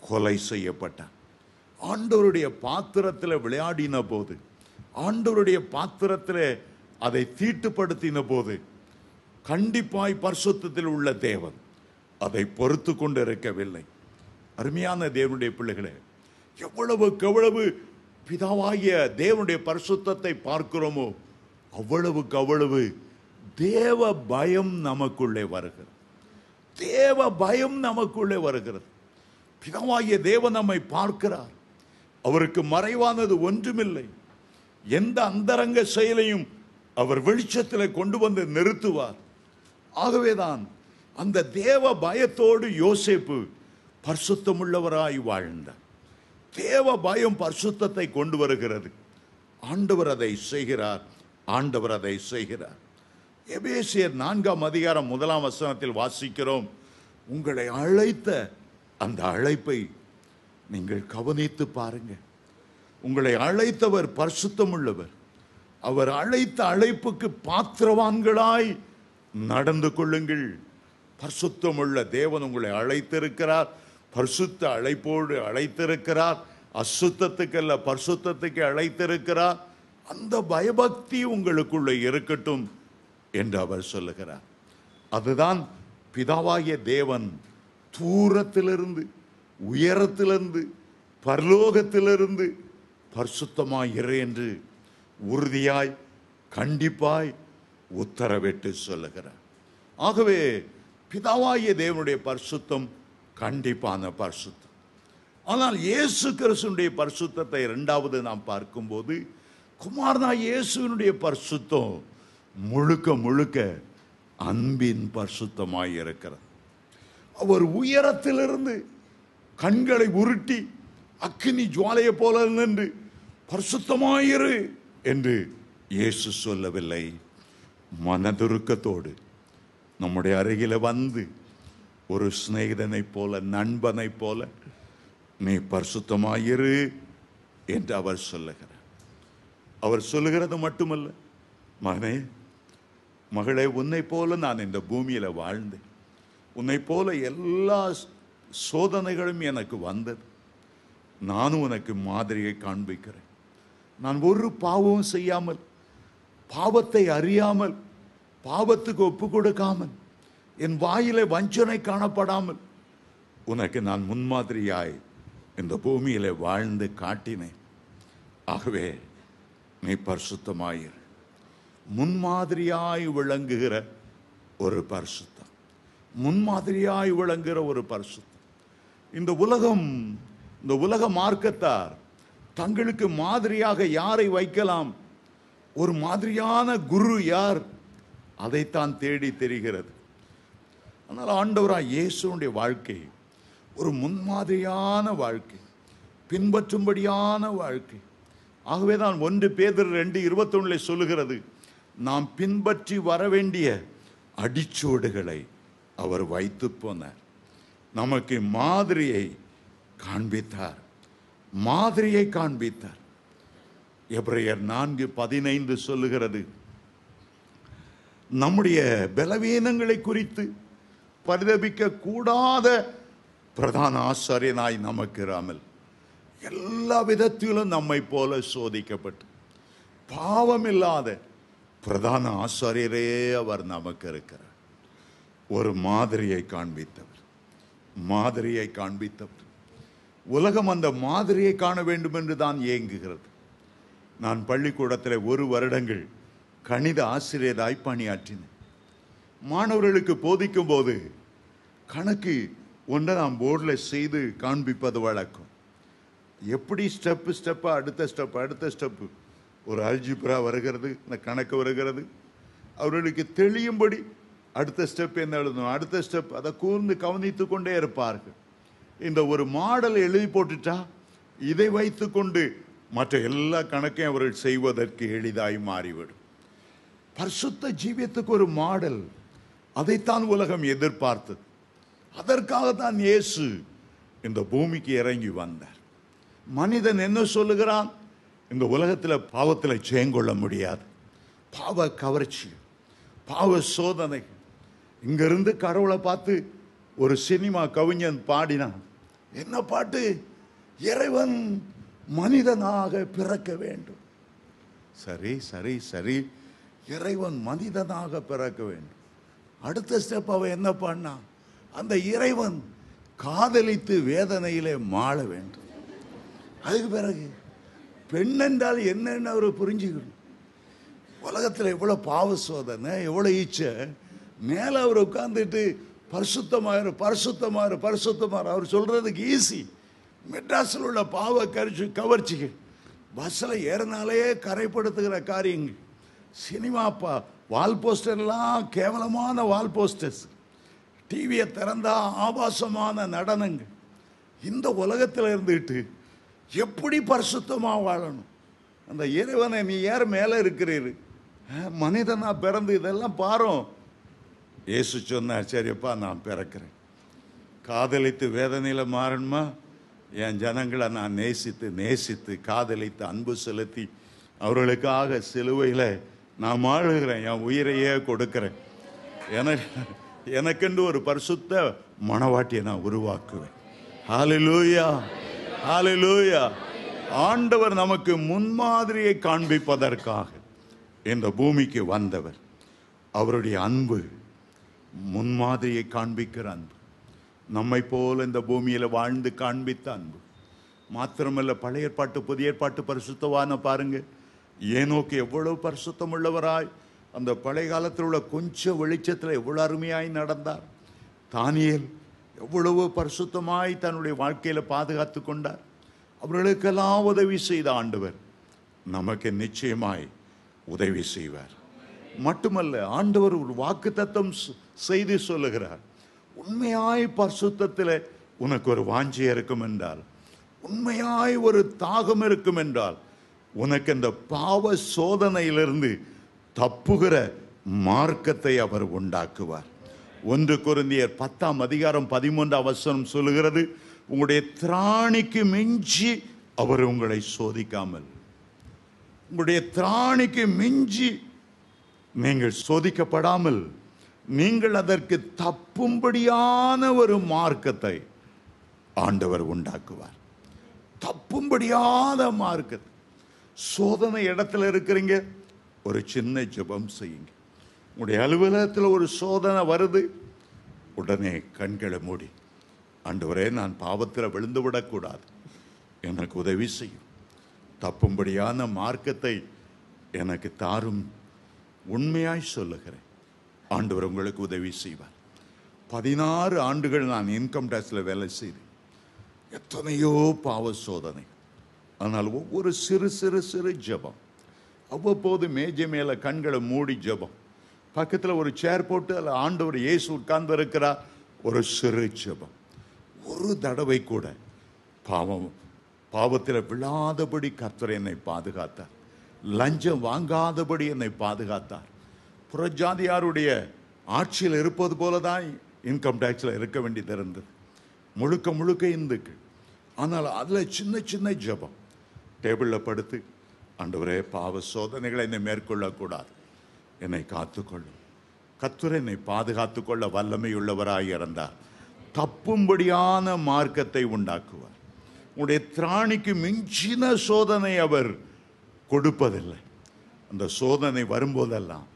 கொலை செய்யப்பட்டான் ஆண்டவருடைய பாத்திரத்தில் விளையாடின போது ஆண்டவருடைய பாத்திரத்தில் அதை தீட்டுப்படுத்தின போது கண்டிப்பாய் பரிசுத்தத்தில் உள்ள தேவன் அதை பொறுத்து கொண்டு இருக்கவில்லை அருமையான தேவனுடைய பிள்ளைகளே எவ்வளவு கவ்வளவு பிதாவாகிய தேவனுடைய பரிசுத்தத்தை பார்க்கிறோமோ அவ்வளவுக்கு அவ்வளவு தேவ பயம் நமக்குள்ளே வருகிறது தேவ பயம் நமக்குள்ளே வருகிறது பிதாவாகிய தேவன் நம்மை பார்க்கிறார் அவருக்கு மறைவானது ஒன்றுமில்லை எந்த அந்தரங்க செயலையும் அவர் வெளிச்சத்தில் கொண்டு வந்து நிறுத்துவார் ஆகவேதான் அந்த தேவ பயத்தோடு யோசிப்பு பரிசுத்தமுள்ளவராய் வாழ்ந்தார் தேவ பயம் பரிசுத்தத்தை கொண்டு வருகிறது ஆண்டவர் அதை செய்கிறார் ஆண்டவர் அதை செய்கிறார் எபேசியர் நான்காம் அதிகாரம் முதலாம் வசனத்தில் வாசிக்கிறோம் உங்களை அழைத்த அந்த அழைப்பை நீங்கள் கவனித்து பாருங்க உங்களை அழைத்தவர் உள்ளவர் அவர் அழைத்த அழைப்புக்கு பாத்திரவான்களாய் நடந்து கொள்ளுங்கள் உள்ள தேவன் உங்களை அழைத்திருக்கிறார் பரிசுத்த அழைப்போடு அழைத்திருக்கிறார் அசுத்தத்துக்கல்ல பரிசுத்தத்துக்கு அழைத்திருக்கிறார் அந்த பயபக்தி உங்களுக்குள்ளே இருக்கட்டும் என்று அவர் சொல்லுகிறார் அதுதான் பிதாவாகிய தேவன் தூரத்திலிருந்து உயரத்திலிருந்து பரலோகத்திலிருந்து பரிசுத்தமாய் இரு என்று உறுதியாய் கண்டிப்பாய் உத்தரவிட்டு சொல்லுகிறார் ஆகவே பிதாவாகிய தேவனுடைய பரிசுத்தம் கண்டிப்பாக அந்த பரிசுத்தம் ஆனால் இயேசு கிறிஸ்துனுடைய பரிசுத்தத்தை ரெண்டாவது நாம் பார்க்கும்போது குமார்னா இயேசுவினுடைய பரிசுத்தம் முழுக்க முழுக்க அன்பின் பரிசுத்தமாக இருக்கிறது அவர் உயரத்திலிருந்து கண்களை உருட்டி அக்னி ஜுவாலையை போல நின்று பரிசுத்தமாயிரு என்று இயேசு சொல்லவில்லை மனதுருக்கத்தோடு நம்முடைய அருகில வந்து ஒரு சிநேகிதனைப் போல நண்பனைப் போல நீ பரிசுத்தமாயிரு என்று அவர் சொல்லுகிறார் அவர் சொல்லுகிறது மட்டுமல்ல மகனே மகளே உன்னை போல நான் இந்த பூமியில் வாழ்ந்தேன் உன்னை போல எல்லா சோதனைகளும் எனக்கு வந்தது நானும் உனக்கு மாதிரியை காண்பிக்கிறேன் நான் ஒரு பாவமும் செய்யாமல் பாவத்தை அறியாமல் பாவத்துக்கு ஒப்பு கொடுக்காமல் என் வாயிலே வஞ்சனை காணப்படாமல் உனக்கு நான் முன்மாதிரியாய் இந்த பூமியிலே வாழ்ந்து காட்டினேன் ஆகவே நீ பரிசுத்தமாயிரு முன்மாதிரியாய் விளங்குகிற ஒரு பரிசுத்தம் முன்மாதிரியாய் விளங்குகிற ஒரு பரிசுத்தம் இந்த உலகம் இந்த உலக மார்க்கத்தார் தங்களுக்கு மாதிரியாக யாரை வைக்கலாம் ஒரு மாதிரியான குரு யார் அதைத்தான் தேடி தெரிகிறது ஆனால் ஆண்டவராக இயேசுனுடைய வாழ்க்கை ஒரு முன்மாதிரியான வாழ்க்கை பின்பற்றும்படியான வாழ்க்கை ஆகவே தான் ஒன்று பேதர் ரெண்டு இருபத்தொன்னில் சொல்லுகிறது நாம் பின்பற்றி வர வேண்டிய அடிச்சோடுகளை அவர் வைத்து போனார் நமக்கு மாதிரியை காண்பித்தார் மாதிரியை காண்பித்தார் எப்ரையர் நான்கு பதினைந்து சொல்லுகிறது நம்முடைய பலவீனங்களை குறித்து பரிதபிக்க கூடாத பிரதான ஆசாரியனாய் நமக்கு இராமல் எல்லா விதத்திலும் நம்மை போல சோதிக்கப்பட்டு பாவமில்லாத பிரதான ஆசாரியரே அவர் நமக்கு இருக்கிறார் ஒரு மாதிரியை காண்பித்தவர் மாதிரியை காண்பித்தவர் உலகம் அந்த மாதிரியை காண வேண்டும் என்று தான் ஏங்குகிறது நான் பள்ளிக்கூடத்தில் ஒரு வருடங்கள் கணித ஆசிரியராய் பணியாற்றினேன் மாணவர்களுக்கு போதிக்கும் போது கணக்கு ஒன்றை நாம் போர்டில் செய்து காண்பிப்பது வழக்கம் எப்படி ஸ்டெப்பு ஸ்டெப்பாக அடுத்த ஸ்டெப் அடுத்த ஸ்டெப்பு ஒரு அல்ஜிப்ரா வருகிறது இந்த கணக்கு வருகிறது அவர்களுக்கு தெளியும்படி அடுத்த ஸ்டெப் என்ன எழுதணும் அடுத்த ஸ்டெப் அதை கூர்ந்து கவனித்து கொண்டே இருப்பார்கள் இந்த ஒரு மாடல் எழுதி போட்டுட்டா இதை வைத்து கொண்டு மற்ற எல்லா கணக்கையும் அவர்கள் செய்வதற்கு எளிதாய் மாறிவிடும் பரிசுத்த ஜீவியத்துக்கு ஒரு மாடல் அதைத்தான் உலகம் எதிர்பார்த்தது அதற்காகத்தான் இயேசு இந்த பூமிக்கு இறங்கி வந்தார் மனிதன் என்ன சொல்லுகிறான் இந்த உலகத்தில் பாவத்தில் செயங்கொள்ள முடியாது பாவ கவர்ச்சி பாவ சோதனை இங்கேருந்து கடவுளை பார்த்து ஒரு சினிமா கவிஞன் பாடினான் என்ன பாட்டு இறைவன் மனிதனாக பிறக்க வேண்டும் சரி சரி சரி இறைவன் மனிதனாக பிறக்க வேண்டும் அடுத்த ஸ்டெப் அவன் என்ன பண்ணா அந்த இறைவன் காதலித்து வேதனையிலே மாழ வேண்டும் அதுக்கு பிறகு பெண் என்றால் அவரை புரிஞ்சுக்கணும் உலகத்தில் எவ்வளோ பாவ சோதனை எவ்வளோ ஈச்சை மேலே அவர் உட்காந்துட்டு பரிசுத்தமாயிரு பரிசுத்தமாயிரு பரிசுத்தமாயிரு அவர் சொல்கிறதுக்கு ஈஸி மெட்ராஸில் உள்ள பாவ கரிச்சு கவர்ச்சிகள் பஸ்ஸில் ஏறினாலே கரைப்படுத்துகிற காரியங்கள் சினிமா பா வால் போஸ்டர்லாம் கேவலமான வால் போஸ்டர்ஸ் டிவியை திறந்தால் ஆபாசமான நடனங்கள் இந்த உலகத்தில் இருந்துக்கிட்டு எப்படி பரிசுத்தமாக வாழணும் அந்த இறைவனை நீ ஏற மேலே இருக்கிறீரு மனிதனாக பிறந்து இதெல்லாம் பாரு ஏசு சொன்னார் சரியப்பா நான் பிறக்கிறேன் காதலித்து வேதனையில் மாறணுமா என் ஜனங்களை நான் நேசித்து நேசித்து காதலித்து அன்பு செலுத்தி அவர்களுக்காக சிலுவையில் நான் மாழுகிறேன் என் உயிரையே கொடுக்கிறேன் எனக்கு எனக்கென்று ஒரு பரிசுத்த மனவாட்டியை நான் உருவாக்குவேன் ஆண்டவர் நமக்கு முன்மாதிரியை காண்பிப்பதற்காக இந்த பூமிக்கு வந்தவர் அவருடைய அன்பு முன்மாதிரியை காண்பிக்கிற அன்பு நம்மை போல் இந்த பூமியில் வாழ்ந்து காண்பித்த அன்பு மாத்திரமல்ல பழைய ஏற்பாட்டு புதிய ஏற்பாட்டு பரிசுத்தவான பாருங்கள் ஏனோக்கு எவ்வளவு பரிசுத்தம் உள்ளவராய் அந்த பழைய காலத்தில் உள்ள கொஞ்சம் வெளிச்சத்தில் எவ்வளோ அருமையாய் நடந்தார் தானியல் எவ்வளவு பரிசுத்தமாய் தன்னுடைய வாழ்க்கையில் பாதுகாத்து கொண்டார் அவர்களுக்கெல்லாம் உதவி செய்த ஆண்டவர் நமக்கு நிச்சயமாய் உதவி செய்வார் மட்டுமல்ல ஆண்டவர் ஒரு வாக்கு தத்தம் செய்து சொல்லுகிறார் உண்மையாய் பரிசுத்தத்தில் உனக்கு ஒரு வாஞ்சி இருக்கும் என்றால் உண்மையாய் ஒரு தாகம் இருக்கும் என்றால் உனக்கு அந்த பாவ சோதனையிலிருந்து தப்புகிற மார்க்கத்தை அவர் உண்டாக்குவார் ஒன்று குருந்தியர் பத்தாம் அதிகாரம் பதிமூன்று அவசரம் சொல்லுகிறது உங்களுடைய திராணிக்கு மிஞ்சி அவர் உங்களை சோதிக்காமல் உங்களுடைய திராணிக்கு மிஞ்சி நீங்கள் சோதிக்கப்படாமல் நீங்கள் அதற்கு தப்பும்படியான ஒரு மார்க்கத்தை ஆண்டவர் உண்டாக்குவார் தப்பும்படியாத மார்க்கத்தை சோதனை இடத்துல இருக்கிறீங்க ஒரு சின்ன ஜபம் செய்யுங்க உங்களுடைய அலுவலகத்தில் ஒரு சோதனை வருது உடனே கண்களை மூடி ஆண்டவரே நான் பாவத்தில் விழுந்து விடக்கூடாது எனக்கு உதவி செய்யும் தப்பும்படியான மார்க்கத்தை எனக்கு தாரும் உண்மையாய் சொல்லுகிறேன் ஆண்டவர் உங்களுக்கு உதவி செய்வார் பதினாறு ஆண்டுகள் நான் இன்கம் டேக்ஸில் வேலை செய்தேன் எத்தனையோ பாவ சோதனை ஆனால் ஒவ்வொரு சிறு சிறு சிறு ஜபம் அவ்வப்போது மேஜை மேலே கண்களை மூடி ஜபம் பக்கத்தில் ஒரு சேர் போட்டு அதில் ஆண்டவர் இயேசு உட்கார்ந்து இருக்கிறா ஒரு சிறு ஜபம் ஒரு தடவை கூட பாவம் பாவத்தில் விழாதபடி கர்த்தர் என்னை பாதுகாத்தார் லஞ்சம் வாங்காதபடி என்னை பாதுகாத்தார் புறஜாதியாருடைய ஆட்சியில் இருப்பது போல தான் இன்கம் டேக்ஸில் இருக்க வேண்டியது இருந்தது முழுக்க முழுக்க இந்துக்கள் ஆனால் அதில் சின்ன சின்ன ஜபம் டேபிளில் படுத்து ஆண்டவரே பாவ சோதனைகளை என்னை மேற்கொள்ளக்கூடாது என்னை காத்துக்கொள்ளும் கத்துரை என்னை பாதுகாத்து கொள்ள உள்ளவராக இருந்தார் தப்பும்படியான மார்க்கத்தை உண்டாக்குவார் உங்களுடைய திராணிக்கு மிஞ்சின சோதனை அவர் கொடுப்பதில்லை அந்த சோதனை வரும்போதெல்லாம்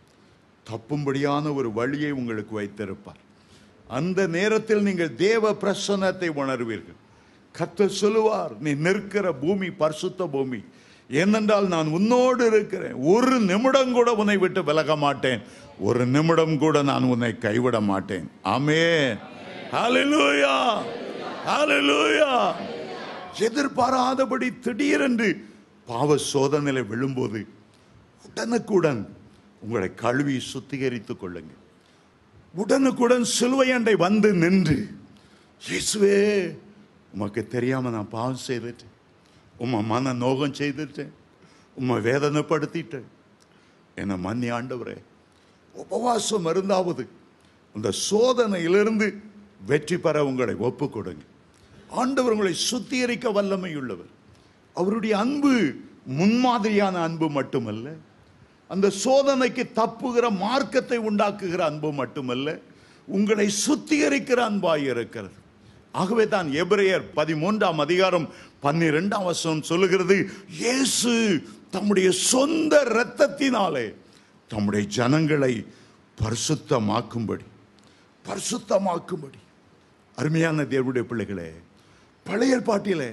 தப்பும்படியான ஒரு வழியை உங்களுக்கு வைத்திருப்பார் அந்த நேரத்தில் நீங்கள் தேவ பிரசன்னத்தை உணர்வீர்கள் கத்தர் சொல்லுவார் நீ நிற்கிற பூமி பரிசுத்த பூமி ஏனென்றால் நான் உன்னோடு இருக்கிறேன் ஒரு நிமிடம் கூட உன்னை விட்டு விலக மாட்டேன் ஒரு நிமிடம் கூட நான் உன்னை கைவிட மாட்டேன் ஆமே ஹalleluya ஹalleluya எதிர்பாராதபடி திடீரென்று பாவ சோதனையில் விழும்போது உடனுக்குடன் உங்களை கழுவி சுத்திகரித்துக் கொள்ளுங்கள் உடனுக்குடன் சிலுவையண்டை வந்து நின்று இயேசுவே உமக்கு தெரியாமல் நான் பாவம் செய்துட்டேன் உம்மை மன நோகம் செய்துட்டேன் உம்மை வேதனைப்படுத்திட்டேன் என்னை மன்னி ஆண்டவரே உபவாசம் இருந்தாவது அந்த சோதனையிலிருந்து வெற்றி பெற உங்களை ஒப்பு கொடுங்க ஆண்டவர் உங்களை சுத்திகரிக்க வல்லமை உள்ளவர் அவருடைய அன்பு முன்மாதிரியான அன்பு மட்டுமல்ல அந்த சோதனைக்கு தப்புகிற மார்க்கத்தை உண்டாக்குகிற அன்பு மட்டுமல்ல உங்களை சுத்திகரிக்கிற அன்பாய் இருக்கிறது ஆகவே தான் எபிரேயர் பதிமூன்றாம் அதிகாரம் பன்னிரெண்டாம் வசனம் சொல்லுகிறது இயேசு தம்முடைய சொந்த இரத்தத்தினாலே தம்முடைய ஜனங்களை பரிசுத்தமாக்கும்படி பரிசுத்தமாக்கும்படி அருமையான தேவனுடைய பிள்ளைகளே பழைய பாட்டிலே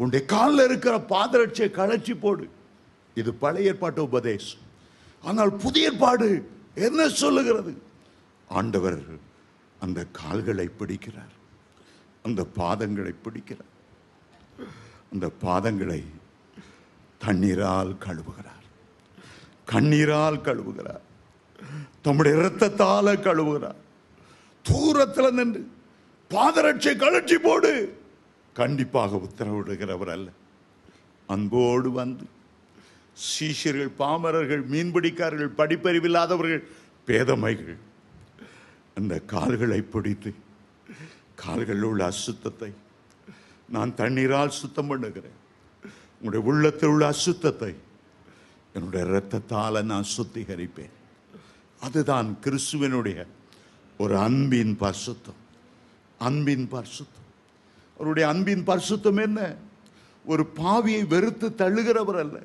உன்னுடைய காலில் இருக்கிற பாதரட்சியை கழச்சி போடு இது பழைய ஏற்பாட்டு உபதேசம் ஆனால் புதிய பாடு என்ன சொல்லுகிறது ஆண்டவர் அந்த கால்களை பிடிக்கிறார் அந்த பாதங்களை பிடிக்கிறார் அந்த பாதங்களை தண்ணீரால் கழுவுகிறார் கண்ணீரால் கழுவுகிறார் தம்முடைய இரத்தத்தால் கழுவுகிறார் தூரத்தில் நின்று பாதரட்சை கழற்சி போடு கண்டிப்பாக உத்தரவிடுகிறவர் அல்ல அன்போடு வந்து சீஷர்கள் பாமரர்கள் மீன்பிடிக்காரர்கள் படிப்பறிவில்லாதவர்கள் பேதமைகள் அந்த கால்களை பிடித்து கால்களில் உள்ள அசுத்தத்தை நான் தண்ணீரால் சுத்தம் பண்ணுகிறேன் உங்களுடைய உள்ளத்தில் உள்ள அசுத்தத்தை என்னுடைய இரத்தத்தால் நான் சுத்திகரிப்பேன் அதுதான் கிறிஸ்துவனுடைய ஒரு அன்பின் பரிசுத்தம் அன்பின் பரிசுத்தம் அவருடைய அன்பின் பரிசுத்தம் என்ன ஒரு பாவியை வெறுத்து தள்ளுகிறவர் அல்ல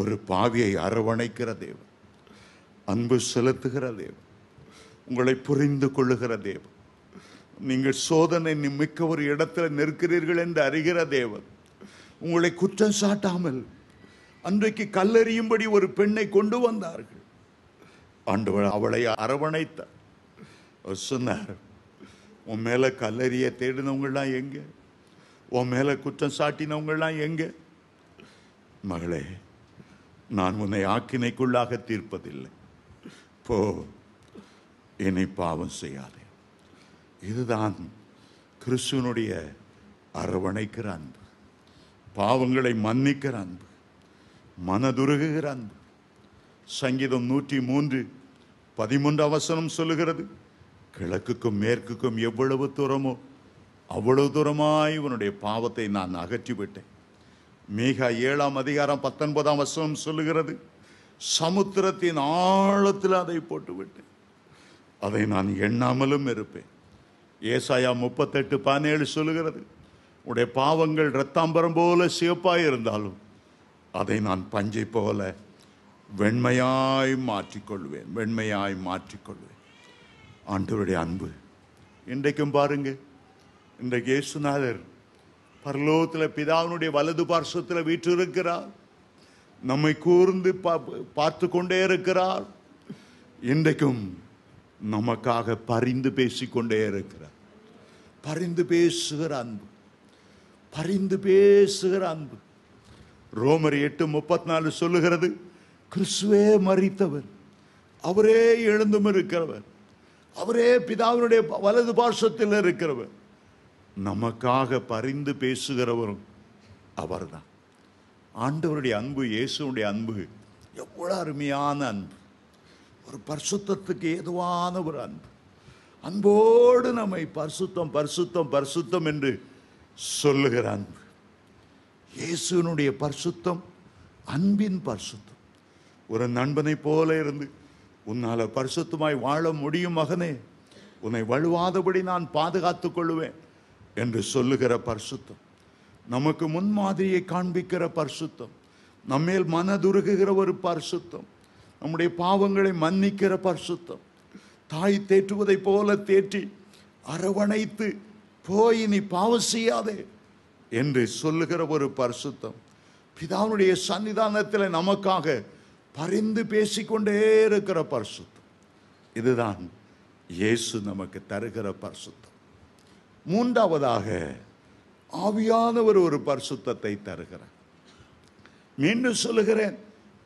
ஒரு பாவியை அரவணைக்கிற தேவன் அன்பு செலுத்துகிற தேவன் உங்களை புரிந்து கொள்ளுகிற தேவன் நீங்கள் சோதனை மிக்க ஒரு இடத்துல நிற்கிறீர்கள் என்று அறிகிற தேவன் உங்களை குற்றம் சாட்டாமல் அன்றைக்கு கல்லறியும்படி ஒரு பெண்ணை கொண்டு வந்தார்கள் ஆண்டு அவளை அரவணைத்தார் சொன்னார் உன் மேலே கல்லறிய தேடினவங்கள்லாம் எங்கே உன் மேலே குற்றம் சாட்டினவங்கள்லாம் எங்கே மகளே நான் உன்னை ஆக்கினைக்குள்ளாக தீர்ப்பதில்லை போ என்னை பாவம் செய்யாதே இதுதான் கிறிஸ்துவனுடைய அரவணைக்கிற அன்பு பாவங்களை மன்னிக்கிற அன்பு மனதுருகுகிற அன்பு சங்கீதம் நூற்றி மூன்று பதிமூன்று அவசரம் சொல்லுகிறது கிழக்குக்கும் மேற்குக்கும் எவ்வளவு தூரமோ அவ்வளவு தூரமாய் இவனுடைய பாவத்தை நான் அகற்றிவிட்டேன் மிக ஏழாம் அதிகாரம் பத்தொன்பதாம் வசனம் சொல்லுகிறது சமுத்திரத்தின் ஆழத்தில் அதை போட்டுவிட்டேன் அதை நான் எண்ணாமலும் இருப்பேன் ஏசாயா முப்பத்தெட்டு பதினேழு சொல்லுகிறது உடைய பாவங்கள் ரத்தாம்பரம் போல சிவப்பாக இருந்தாலும் அதை நான் பஞ்சை போல வெண்மையாய் மாற்றிக்கொள்வேன் வெண்மையாய் மாற்றிக்கொள்வேன் ஆண்டவருடைய அன்பு இன்றைக்கும் பாருங்க இன்றைக்கு இயேசுநாதர் பரலோகத்தில் பிதாவினுடைய வலது பார்சத்தில் வீற்றிருக்கிறார் நம்மை கூர்ந்து பார்த்து கொண்டே இருக்கிறார் இன்றைக்கும் நமக்காக பரிந்து பேசிக்கொண்டே இருக்கிறார் பரிந்து பேசுகிற அன்பு பரிந்து பேசுகிற அன்பு ரோமர் எட்டு முப்பத்தி நாலு சொல்லுகிறது கிறிஸ்துவே மறித்தவர் அவரே எழுந்தும் இருக்கிறவர் அவரே பிதாவினுடைய வலது பாசத்தில் இருக்கிறவர் நமக்காக பரிந்து பேசுகிறவரும் அவர் தான் ஆண்டவருடைய அன்பு இயேசுடைய அன்பு எவ்வளோ அருமையான அன்பு ஒரு பரிசுத்தத்துக்கு ஏதுவான ஒரு அன்பு அன்போடு நம்மை பரிசுத்தம் பரிசுத்தம் பரிசுத்தம் என்று சொல்லுகிற அன்பு இயேசுனுடைய பரிசுத்தம் அன்பின் பரிசுத்தம் ஒரு நண்பனைப் போல இருந்து உன்னால் பரிசுத்தமாய் வாழ முடியும் மகனே உன்னை வலுவாதபடி நான் பாதுகாத்துக் கொள்ளுவேன் என்று சொல்லுகிற பரிசுத்தம் நமக்கு முன்மாதிரியை காண்பிக்கிற பரிசுத்தம் நம்மேல் மனதுருகுகிற ஒரு பரிசுத்தம் நம்முடைய பாவங்களை மன்னிக்கிற பரிசுத்தம் தாய் தேற்றுவதைப் போல தேற்றி அரவணைத்து போய் நீ பாவம் செய்யாதே என்று சொல்லுகிற ஒரு பரிசுத்தம் பிதாவுடைய சன்னிதானத்தில் நமக்காக பரிந்து பேசிக்கொண்டே இருக்கிற பரிசுத்தம் இதுதான் இயேசு நமக்கு தருகிற பரிசுத்தம் மூன்றாவதாக ஆவியானவர் ஒரு பரிசுத்தத்தை தருகிறார் மீண்டும் சொல்லுகிறேன்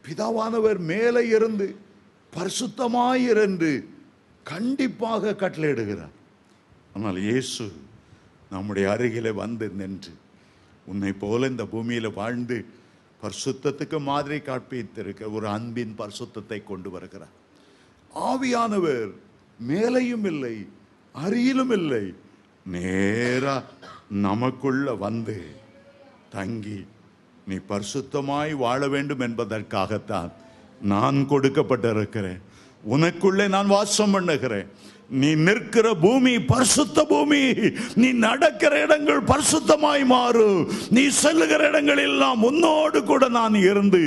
பிதாவானவர் மேலே இருந்து பரிசுத்தமாயிருந்து கண்டிப்பாக கட்டளையிடுகிறார் ஆனால் இயேசு நம்முடைய அருகிலே வந்து நின்று உன்னை போல இந்த பூமியில் வாழ்ந்து பரிசுத்தத்துக்கு மாதிரி காட்பித்திருக்க ஒரு அன்பின் பரிசுத்தத்தை கொண்டு வருகிறார் ஆவியானவர் மேலையும் இல்லை அருகிலும் இல்லை நேராக நமக்குள்ள வந்து தங்கி நீ பரிசுத்தமாய் வாழ வேண்டும் என்பதற்காகத்தான் நான் கொடுக்கப்பட்டிருக்கிறேன் உனக்குள்ளே நான் வாசம் பண்ணுகிறேன் நீ நிற்கிற பூமி பரிசுத்த பூமி நீ நடக்கிற இடங்கள் பரிசுத்தமாய் மாறும் நீ செல்லுகிற இடங்கள் எல்லாம் உன்னோடு கூட நான் இருந்து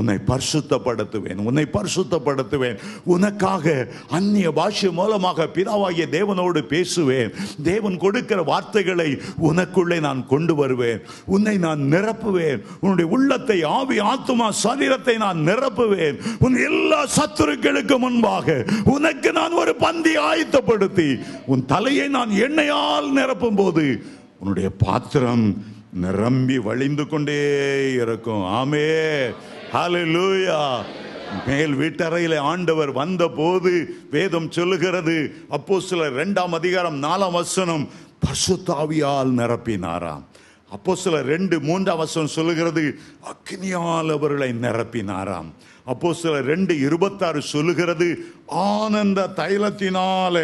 உன்னை பரிசுத்தப்படுத்துவேன் உன்னை பரிசுத்தப்படுத்துவேன் உனக்காக அந்நிய பாஷை மூலமாக பிதாவாகிய தேவனோடு பேசுவேன் தேவன் கொடுக்கிற வார்த்தைகளை உனக்குள்ளே நான் கொண்டு வருவேன் உன்னை நான் நிரப்புவேன் உன்னுடைய உள்ளத்தை ஆவி ஆத்துமா சரீரத்தை நான் நிரப்புவேன் உன் எல்லா சத்துருக்களுக்கு முன்பாக உனக்கு நான் ஒரு பந்தி ஆய் ஆயத்தப்படுத்தி உன் தலையை நான் எண்ணெயால் நிரப்பும் போது உன்னுடைய பாத்திரம் நிரம்பி வழிந்து கொண்டே இருக்கும் ஆமே லூயா மேல் வீட்டறையில் ஆண்டவர் வந்த போது வேதம் சொல்லுகிறது அப்போ சில ரெண்டாம் அதிகாரம் நாலாம் வசனம் பசுத்தாவியால் நிரப்பினாராம் அப்போ சில ரெண்டு மூன்றாம் வசனம் சொல்லுகிறது அக்னியால் அவர்களை நிரப்பினாராம் அப்போ சில ரெண்டு இருபத்தாறு சொல்லுகிறது ஆனந்த தைலத்தினால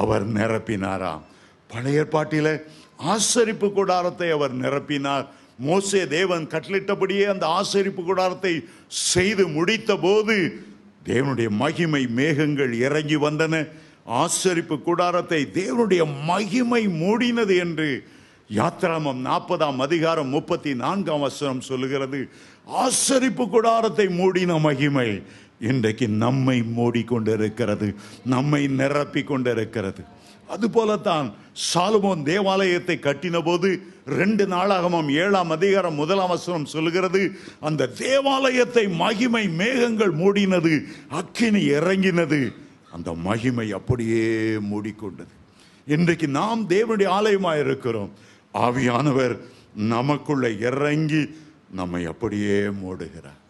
அவர் நிரப்பினாராம் பழைய பாட்டில ஆசரிப்பு கூடாரத்தை அவர் நிரப்பினார் மோசே தேவன் கட்டளிட்டபடியே அந்த ஆசரிப்பு கூடாரத்தை செய்து முடித்த போது தேவனுடைய மகிமை மேகங்கள் இறங்கி வந்தன ஆசரிப்பு கூடாரத்தை தேவனுடைய மகிமை மூடினது என்று யாத்திராமம் நாற்பதாம் அதிகாரம் முப்பத்தி நான்காம் வசனம் சொல்லுகிறது ஆசரிப்பு கூடாரத்தை மூடின மகிமை இன்றைக்கு நம்மை மூடிக்கொண்டிருக்கிறது நம்மை நிரப்பி கொண்டிருக்கிறது அதுபோலத்தான் சாலுமோன் தேவாலயத்தை கட்டின போது ரெண்டு நாளாகமும் ஏழாம் அதிகாரம் முதல் அவசரம் சொல்கிறது அந்த தேவாலயத்தை மகிமை மேகங்கள் மூடினது அக்கினி இறங்கினது அந்த மகிமை அப்படியே மூடிக்கொண்டது இன்றைக்கு நாம் தேவனுடைய ஆலயமாக இருக்கிறோம் ஆவியானவர் நமக்குள்ள இறங்கி நம்மை அப்படியே மூடுகிறார்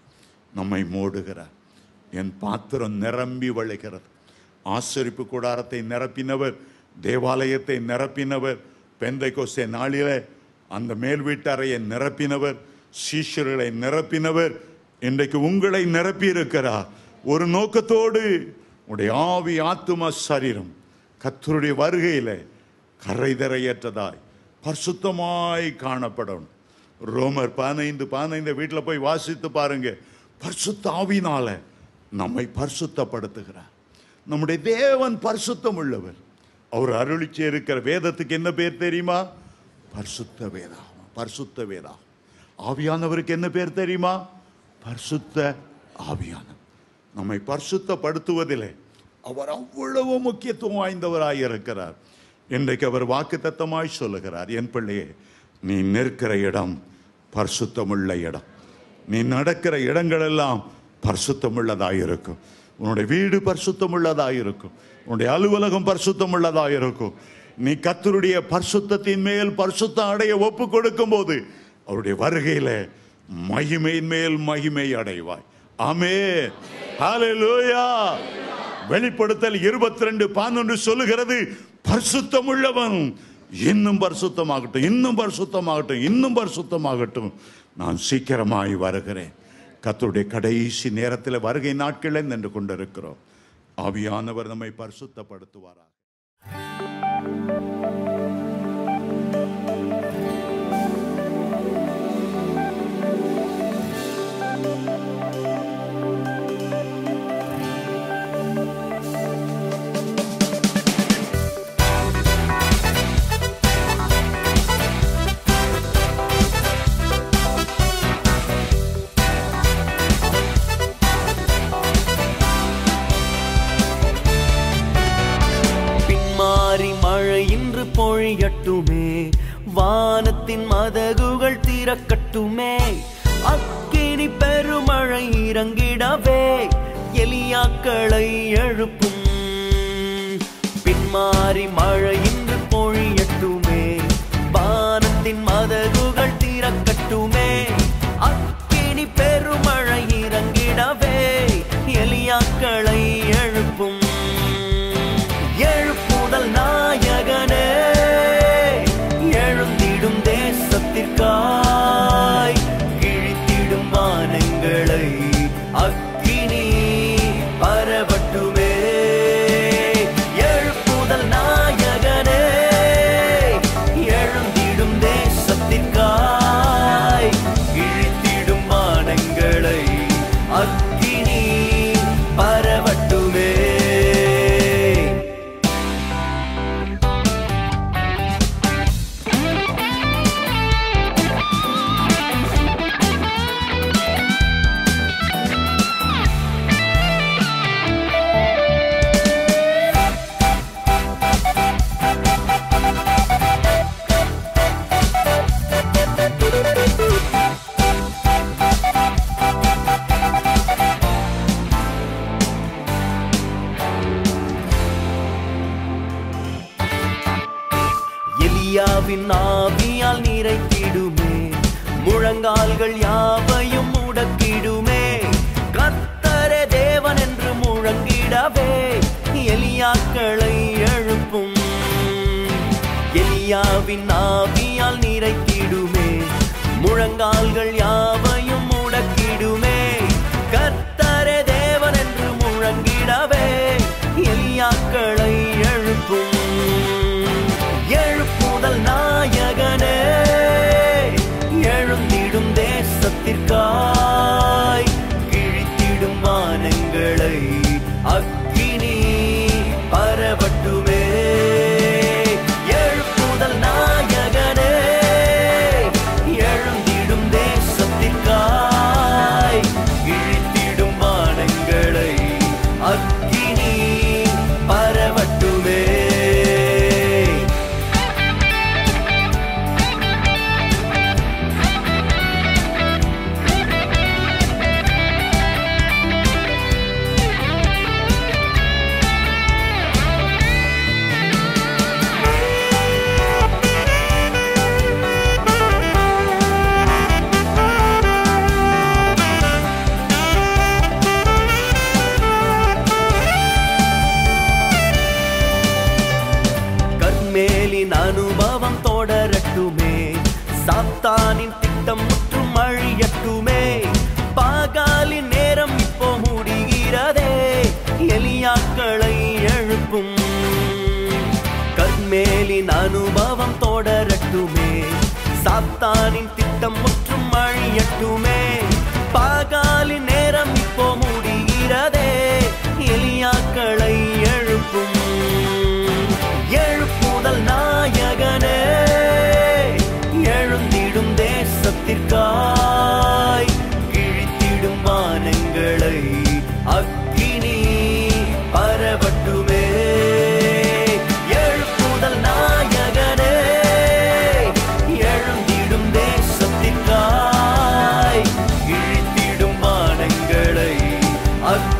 நம்மை மூடுகிறார் என் பாத்திரம் நிரம்பி வழிகிறது ஆசரிப்பு கூடாரத்தை நிரப்பினவர் தேவாலயத்தை நிரப்பினவர் பெந்தை கோசை நாளில அந்த மேல் வீட்டாரையை நிரப்பினவர் சீஷர்களை நிரப்பினவர் இன்றைக்கு உங்களை நிரப்பி இருக்கிறார் ஒரு நோக்கத்தோடு உடைய ஆவி ஆத்தும சரீரம் கத்தருடைய வருகையில் கரைதரையற்றதாய் பரிசுத்தமாய் காணப்படணும் ரோமர் பதினைந்து பதினைந்து வீட்டில் போய் வாசித்து பாருங்க பரிசுத்த நம்மை பரிசுத்தப்படுத்துகிறார் நம்முடைய தேவன் பரிசுத்தம் உள்ளவர் அவர் அருளிச்சு இருக்கிற வேதத்துக்கு என்ன பேர் தெரியுமா பரிசுத்த வேதாகம் பரிசுத்த வேதா ஆவியானவருக்கு என்ன பேர் தெரியுமா பரிசுத்த ஆவியான நம்மை பரிசுத்தப்படுத்துவதில்லை அவர் அவ்வளவு முக்கியத்துவம் வாய்ந்தவராக இருக்கிறார் இன்றைக்கு அவர் வாக்கு தத்தமாய் சொல்லுகிறார் என் பிள்ளையே நீ நிற்கிற இடம் பரிசுத்தமுள்ள இடம் நீ நடக்கிற இடங்களெல்லாம் பரிசுத்தமுள்ளதாக இருக்கும் உன்னுடைய வீடு பரிசுத்தமுள்ளதாக இருக்கும் உன்னுடைய அலுவலகம் பரிசுத்தமுள்ளதாக இருக்கும் நீ கத்தருடைய பரிசுத்தத்தின் மேல் பரிசுத்தம் அடைய ஒப்பு கொடுக்கும் போது அவருடைய வருகையில் மகிமையின் மேல் மகிமை அடைவாய் ஆமே வெளிப்படுத்தல் இருபத்தி ரெண்டு பதினொன்று சொல்லுகிறது பரிசுத்தமுள்ளவன் உள்ளவன் இன்னும் பரிசுத்தமாகட்டும் இன்னும் பரிசுத்தமாகட்டும் இன்னும் பரிசுத்தமாகட்டும் நான் சீக்கிரமாய் வருகிறேன் கத்தருடைய கடைசி நேரத்தில் வருகை நாட்களே நின்று கொண்டிருக்கிறோம் ஆவியானவர் நம்மை பரிசுத்தப்படுத்துவாராக வானத்தின் மதகுகள் திறக்கட்டுமே அக்கினி பெருமழை இறங்கிடவே எலியாக்களை எழுப்பும் பின்மாறி மழையின் I've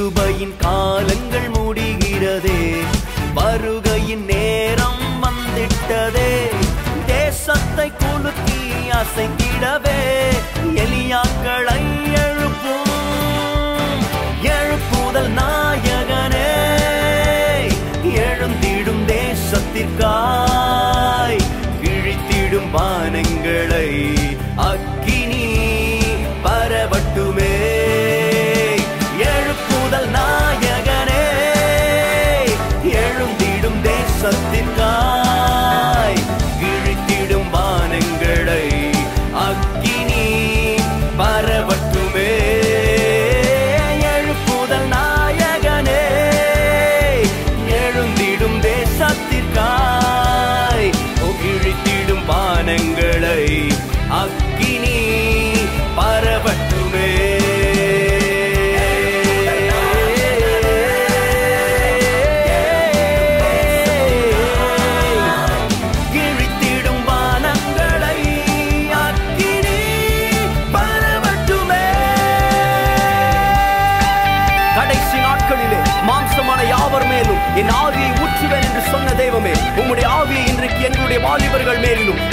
கிருபையின் காலங்கள் முடிகிறதே வருகையின் நேரம் வந்திட்டதே தேசத்தை குலுக்கி அசைந்திடவே எலியாக்களை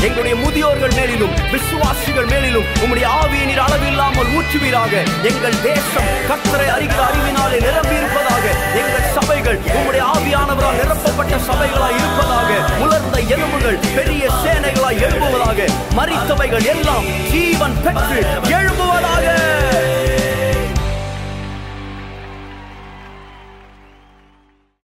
எங்களுடைய முதியோர்கள் மேலிலும் விசுவாசிகள் மேலிலும் உங்களுடைய ஆவியினர் நீர் அளவில்லாமல் ஊற்றுவீராக எங்கள் தேசம் கத்தரை அறிக்கை அறிவினாலே நிரம்பியிருப்பதாக எங்கள் சபைகள் உங்களுடைய ஆவியானவரால் நிரப்பப்பட்ட சபைகளாய் இருப்பதாக உலர்ந்த எலும்புகள் பெரிய சேனைகளாய் எழும்புவதாக மறித்தவைகள் எல்லாம் ஜீவன் பெற்று எழுபுவதாக